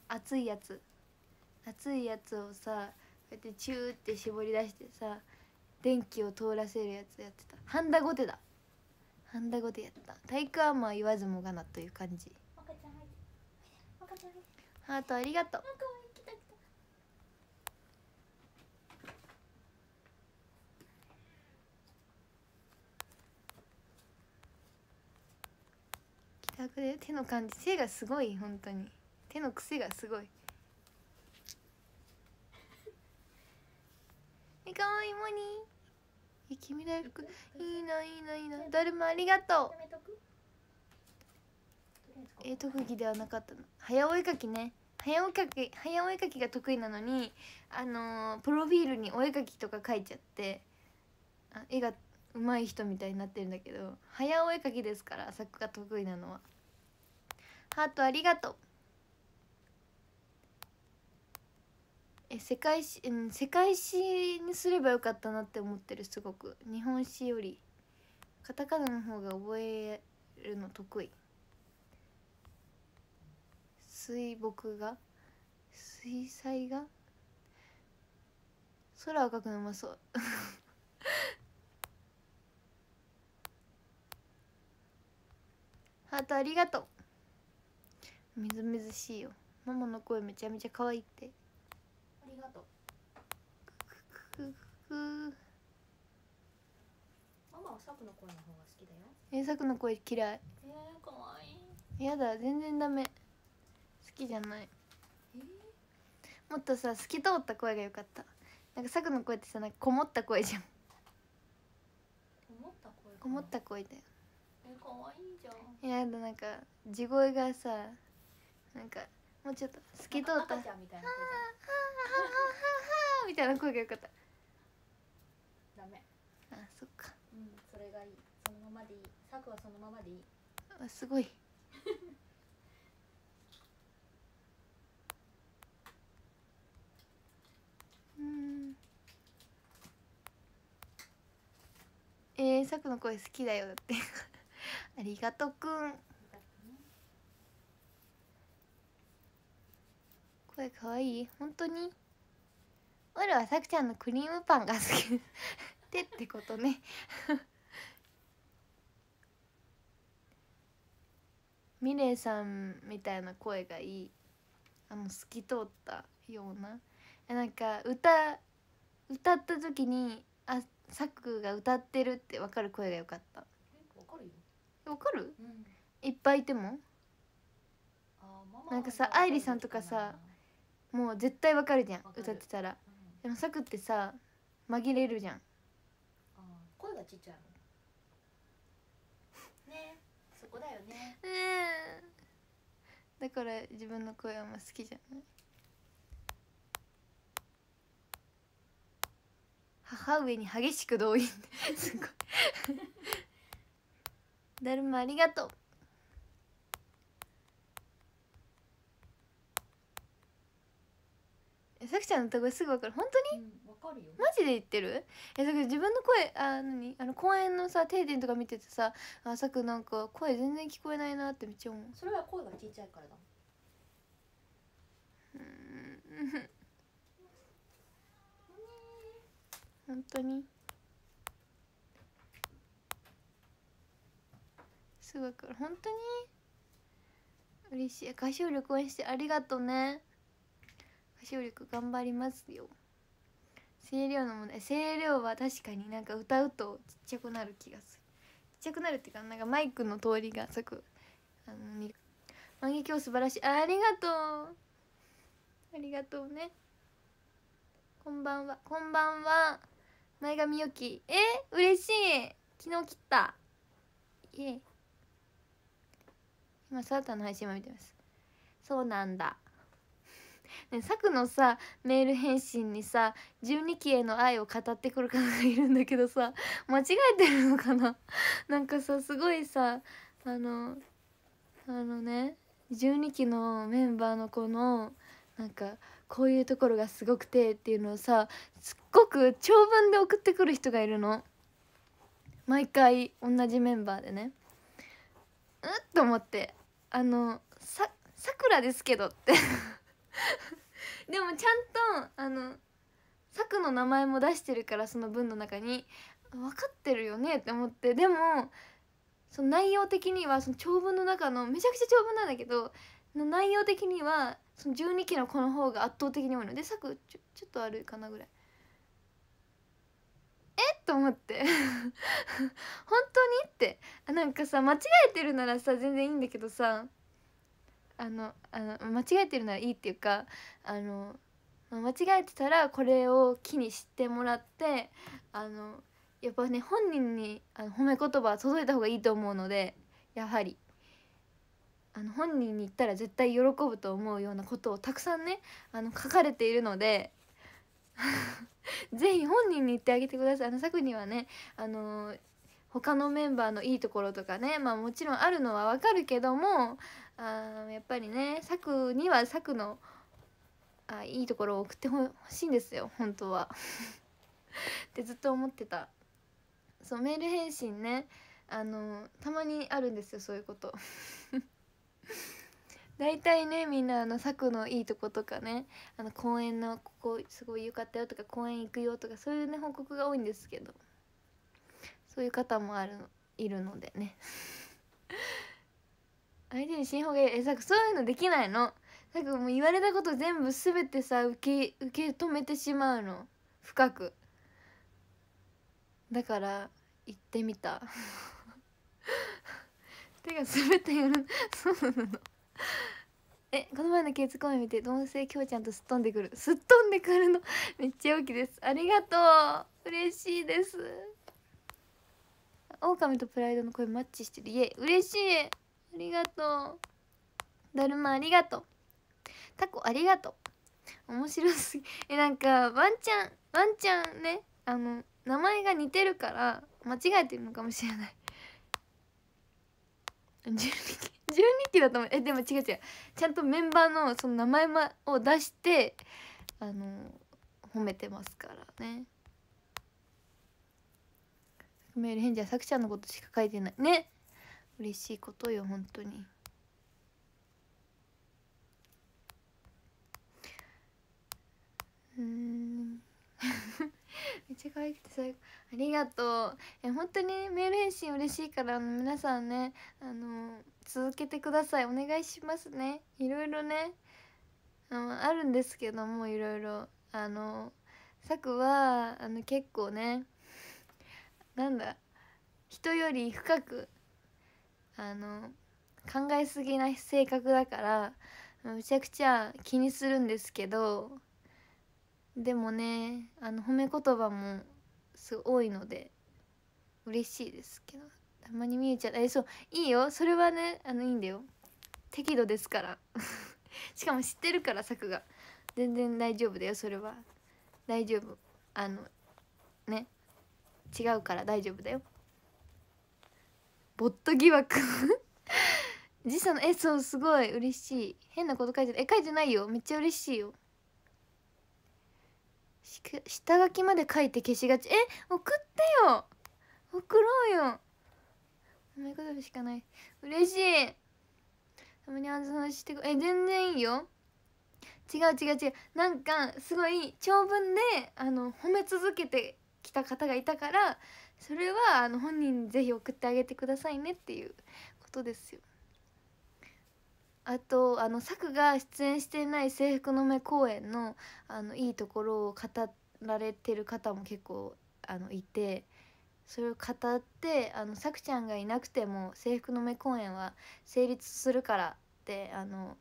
熱いやつ熱いやつをさこうやってチューって絞り出してさ電気を通らせるやつやってたハンダゴテだハンダゴテやった体育アーマー言わずもがなという感じハートありがとう手で手の感じ手がすごい本当に手の癖がすごいえかわいいモニーえ君大福いいないいないいなだるまありがとうえ特技ではなかったの早お絵かきね早お絵かき早お絵かきが得意なのにあのー、プロフィールにお絵かきとか書いちゃってあ絵が上手い人みたいになってるんだけど早お絵描きですから作画得意なのはハートありがとうえ世界史、うん、世界史にすればよかったなって思ってるすごく日本史よりカタカナの方が覚えるの得意水墨画水彩画空を描くのうまそうハートありがとうみずみずしいよママの声めちゃめちゃ可愛いってありがとうくくくママはサクの声の方が好きだよえサクの声嫌いえー、かわいいやだ全然ダメ好きじゃない、えー、もっとさ透き通った声が良かったなんかサクの声ってさなんかこもった声じゃんこもった声こもった声だよ可愛いじゃんいやだなんか地声がさなんかもうちょっと透き通った「みたいな声がよかったダメあそっかうんそれがいいそのままでいいはそのままでいいあすごいうんえー、サクの声好きだよだってありがとくん声かわいい本当に俺はさくちゃんのクリームパンが好きってってことね ミレイさんみたいな声がいいあの透き通ったようななんか歌歌った時にあさくが歌ってるって分かる声が良かったわかる、いっぱいいてもなんかさ愛梨さんとかさもう絶対わかるじゃん歌ってたら、でもさくってさ紛れるじゃん声がちっちゃいねそこだよねねだから自分の声はんま好きじゃない母上に激しく同意 すごいだるまありがとうえさきちゃんの歌声すぐわかる本当に、うん、かるよマジで言ってるえさき自分の声あ何あの公園のさ定点とか見ててさあさくなんか声全然聞こえないなってめっちゃ思うそれは声がちっちゃいからだうん 本当にすごく本当に嬉しい歌唱力応援してありがとうね歌唱力頑張りますよ声量の問題声量は確かになんか歌うとちっちゃくなる気がするちっちゃくなるっていうかなんかマイクの通りがすぐあの万華鏡素晴らしいありがとうありがとうねこんばんはこんばんは前髪よきえ嬉しい昨日切ったイエイ今サータの配信も見てますそうなんだ ねさくのさメール返信にさ12期への愛を語ってくる方がいるんだけどさ間違えてるのかな なんかさすごいさあのあのね12期のメンバーの子のなんかこういうところがすごくてっていうのをさすっごく長文で送ってくる人がいるの毎回同じメンバーでねうっと思ってあのささくらですけどって でもちゃんとあの作の名前も出してるからその文の中に分かってるよねって思ってでもその内容的にはその長文の中のめちゃくちゃ長文なんだけど内容的にはその12期の子の方が圧倒的に多いのでくちょちょっと悪いかなぐらいと思って 本当にってあなんかさ間違えてるならさ全然いいんだけどさあのあの間違えてるならいいっていうかあの間違えてたらこれを機に知ってもらってあのやっぱね本人にあの褒め言葉は届いた方がいいと思うのでやはりあの本人に言ったら絶対喜ぶと思うようなことをたくさんねあの書かれているので ぜひ本人に言ってあげてくださいあの作にはねあの他のメンバーのいいところとかねまあもちろんあるのはわかるけどもあやっぱりね作には作のあいいところを送ってほしいんですよ本当は ってずっと思ってたそうメール返信ねあのたまにあるんですよそういうこと 大体ねみんなあの柵のいいとことかねあの公園のここすごい良かったよとか公園行くよとかそういうね報告が多いんですけどそういう方もあるいるのでね 相手に新方がえさそういうのできないのなんかもう言われたこと全部全てさ受け受け止めてしまうの深くだから行ってみた 手が全てやるそうなの えこの前のケツコメ見て同性きょうちゃんとすっ飛んでくるすっ飛んでくるの めっちゃ大きいですありがとう嬉しいです狼とプライドの声マッチしてるイエ嬉しいありがとうだるまありがとうタコありがとう面白すぎえなんかワンちゃんワンちゃんねあの名前が似てるから間違えてるのかもしれない12期 ,12 期だと思うえでも違う違うちゃんとメンバーのその名前を出してあの褒めてますからねメール返事はさくちゃんのことしか書いてないね嬉しいことよ本当にうんめっちゃ可愛くて最高ありがとうえ本当にメール返信嬉しいからあの皆さんねあの続けてくださいお願いしますねいろいろねああるんですけどもいろいろあのさくはあの結構ねなんだ人より深くあの考えすぎな性格だからむちゃくちゃ気にするんですけどでもねあの褒め言葉もすごい多いので嬉しいですけどたまに見えちゃうえそういいよそれはねあのいいんだよ適度ですから しかも知ってるから作が全然大丈夫だよそれは大丈夫あのね違うから大丈夫だよボット疑惑 時差のえそうすごい嬉しい変なこと書いてえ書いてないよめっちゃ嬉しいよ下書きまで書いて消しがちえ送ってよ送ろうよ褒め言葉しかない嬉しいたまにあんず話してえ全然いいよ違う違う違うなんかすごい長文であの褒め続けてきた方がいたからそれはあの本人にぜひ送ってあげてくださいねっていうことですよあとあの作が出演していない制服の目公演のあのいいところを語られてる方も結構あのいてそれを語ってあの作ちゃんがいなくても制服の目公演は成立するからってあの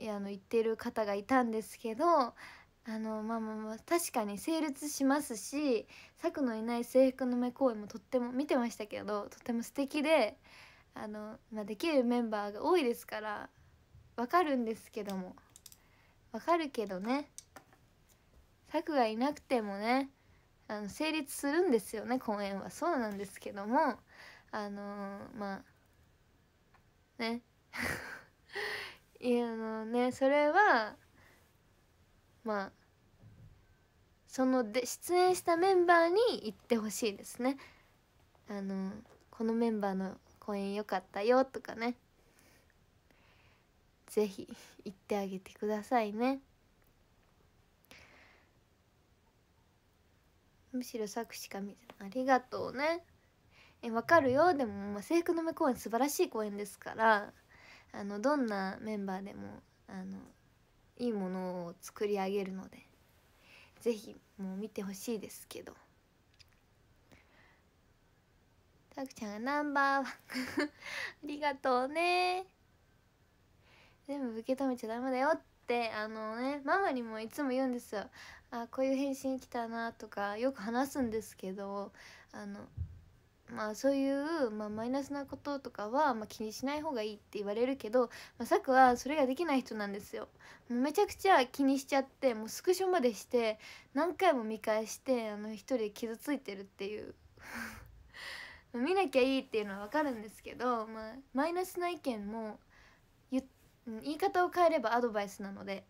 あの言ってる方がいたんですけどあのまあまあまあ確かに成立しますし作のいない制服の目公演もとっても見てましたけどとっても素敵であのまあ、できるメンバーが多いですからわかるんですけどもわかるけどね策がいなくてもねあの成立するんですよね公演はそうなんですけどもあのー、まあね いやあのねそれはまあそので出演したメンバーに言ってほしいですねあのこのメンバーの公演良かったよとかねぜひ行ってあげてくださいねむしろ作詞かみたいなありがとうねえわかるよでも、まあ、制服の目公演素晴らしい公演ですからあのどんなメンバーでもあのいいものを作り上げるのでぜひもう見てほしいですけど。たくちゃんがナンバーワン ありがとうね全部受け止めちゃダメだよってあのねママにもいつも言うんですよあこういう返信来たなとかよく話すんですけどあのまあそういう、まあ、マイナスなこととかは、まあ、気にしない方がいいって言われるけど、まあ、はそれができない人なんですよ。もうめちゃくちゃ気にしちゃってもうスクショまでして何回も見返してあの一人傷ついてるっていう 見なきゃいいっていうのは分かるんですけど、まあ、マイナスな意見もうん、言い方を変えればアドバイスなので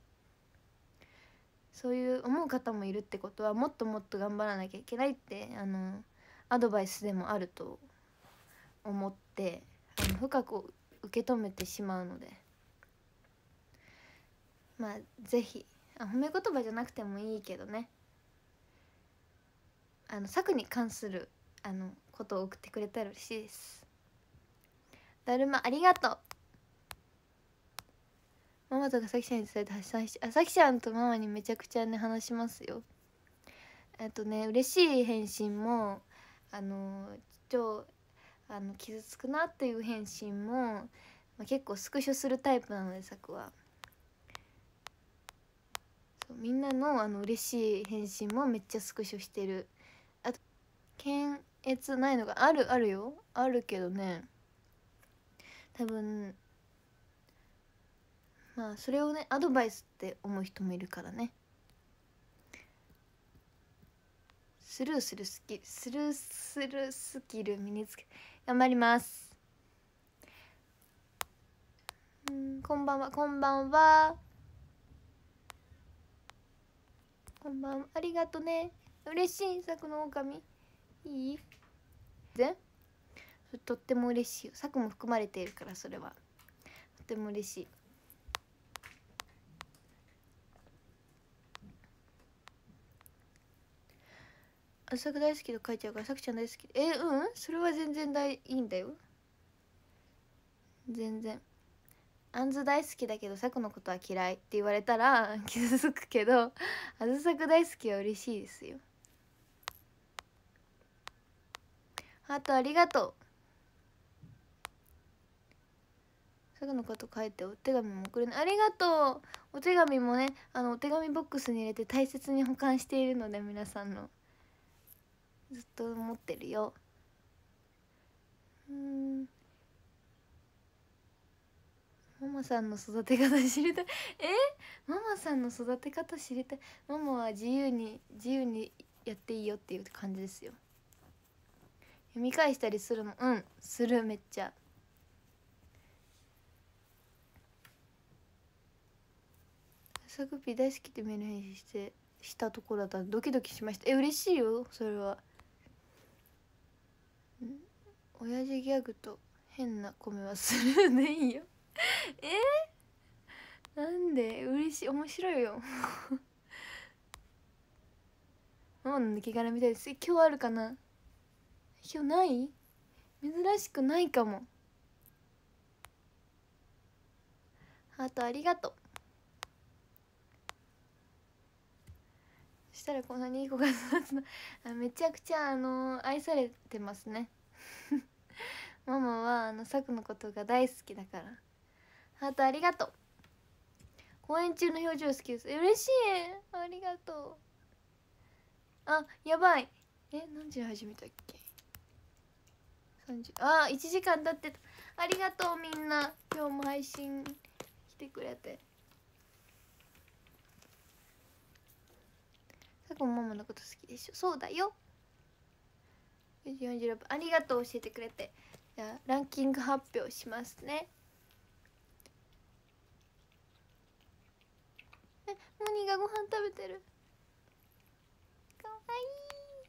そういう思う方もいるってことはもっともっと頑張らなきゃいけないってあのアドバイスでもあると思ってあの深く受け止めてしまうのでまあ是非褒め言葉じゃなくてもいいけどねあの策に関するあのことを送ってくれたら嬉しいです。だるまありがとうママとかさきちゃんに伝えて発散してあさきちゃんとママにめちゃくちゃね話しますよえっとね嬉しい返信もあの超あの傷つくなっていう返信も、まあ、結構スクショするタイプなのでさくはそうみんなのあの嬉しい返信もめっちゃスクショしてるあと検閲ないのがあるあるよあるけどね多分まあそれをねアドバイスって思う人もいるからねスルーするスキルスルーするスキル身につけ頑張りますこんばんはこんばんはこんばんはありがとね嬉しい作の狼いいぜとっても嬉しい作も含まれているからそれはとっても嬉しい浅く大好きと書いちゃうからさくちゃん大好きえうんそれは全然大いいんだよ全然あんず大好きだけどさくのことは嫌いって言われたら傷つ くけどあずさく大好きは嬉しいですよあとありがとうさくのこと書いてお手紙もくれないありがとうお手紙もねあのお手紙ボックスに入れて大切に保管しているので皆さんの。ずっと思ってるようんママさんの育て方知りたい えママさんの育て方知りたいママは自由に自由にやっていいよっていう感じですよ読み返したりするのうんするめっちゃサグピ大好きでメールしてしたところだったドキドキしましたえ嬉しいよそれは親父ギャグと変な米はするねんよ えー、なんで嬉しい面白いよもう 抜け殻みたいです今日あるかな今日ない珍しくないかもハートありがとうそしたらこんなにいい子が育めちゃくちゃあのー、愛されてますねママはあのサクのことが大好きだからハートありがとう公演中の表情好きです嬉しいありがとうあやばいえ何時に始めたっけ三時あ1時間経ってたありがとうみんな今日も配信来てくれてさもママのこと好きでしょそうだよ4時46分ありがとう教えてくれてじゃあランキング発表しますねえモニがご飯食べてるかわいい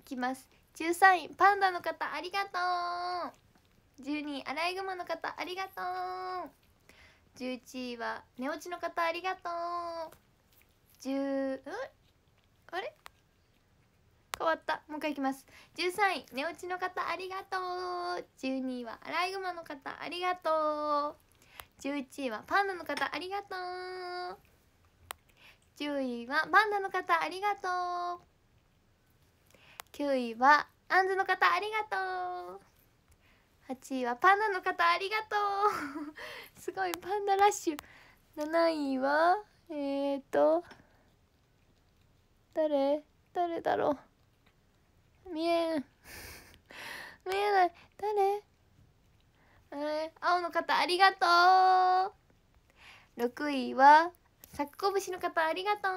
いきます13位パンダの方ありがとう12位アライグマの方ありがとう11位は寝落ちの方ありがとう10うんあれ変わったもう一回いきます13位寝落ちの方ありがとう12位はアライグマの方ありがとう11位はパンダの方ありがとう10位はパンダの方ありがとう9位はアンズの方ありがとう8位はパンダの方ありがとうすごいパンダラッシュ7位はえっ、ー、と誰誰だろう見えん 見えない誰え青の方ありがとう6位はさっこぶしの方ありがと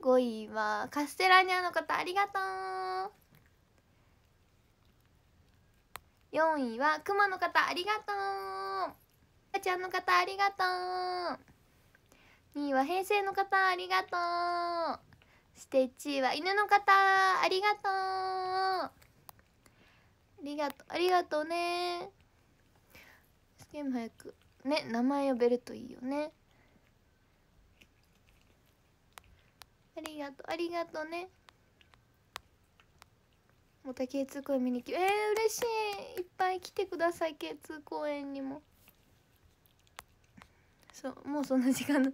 う5位はカステラニャの方ありがとう4位はくまの方ありがとうかちゃんの方ありがとう2位は平成の方ありがとうして1位は犬の方ありがとうありがとうありがとうねすげえ早くね名前呼べるといいよねありがとうありがとうねまた K2 公演見に来えー、嬉しいいっぱい来てください K2 公演にもそうもうそんな時間だ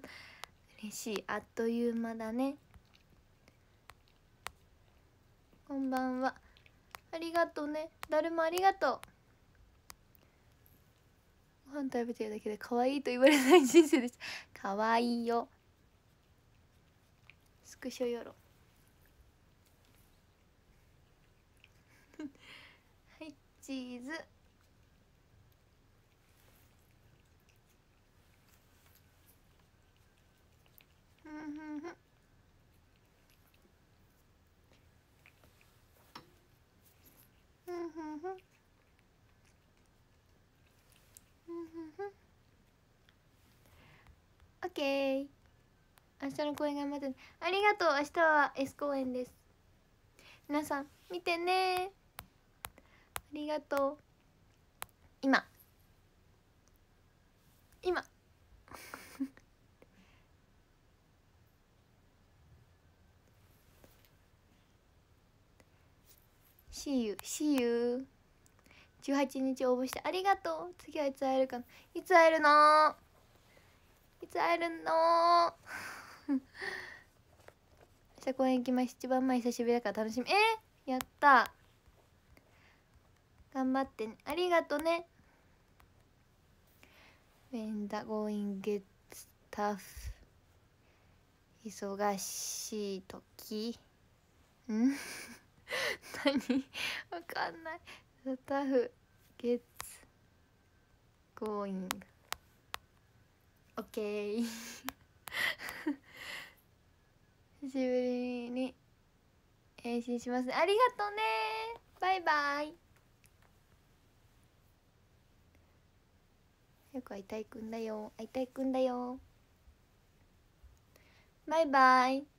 嬉しいあっという間だねこんばんはありがとうねだるまありがとうご飯食べてるだけで可愛いと言われない人生です可愛いよスクショよろ はいチーズうんふんふんオッケー明日の公演がまたありがとう明日は S 公演です皆さん見てねありがとう今今 See you, see you. 18日応募してありがとう。次はいつ会えるかな。いつ会えるのいつ会えるの 明日公園行きます。一番前久しぶりだから楽しみ。えー、やった頑張ってね。ありがとね。When the going gets tough 忙しい時ん何わかんないスタッフゲッツゴーイングオッケー久しぶりに返信しますねありがとうねバイバイよく会いたいくんだよ会いたいくんだよバイバイ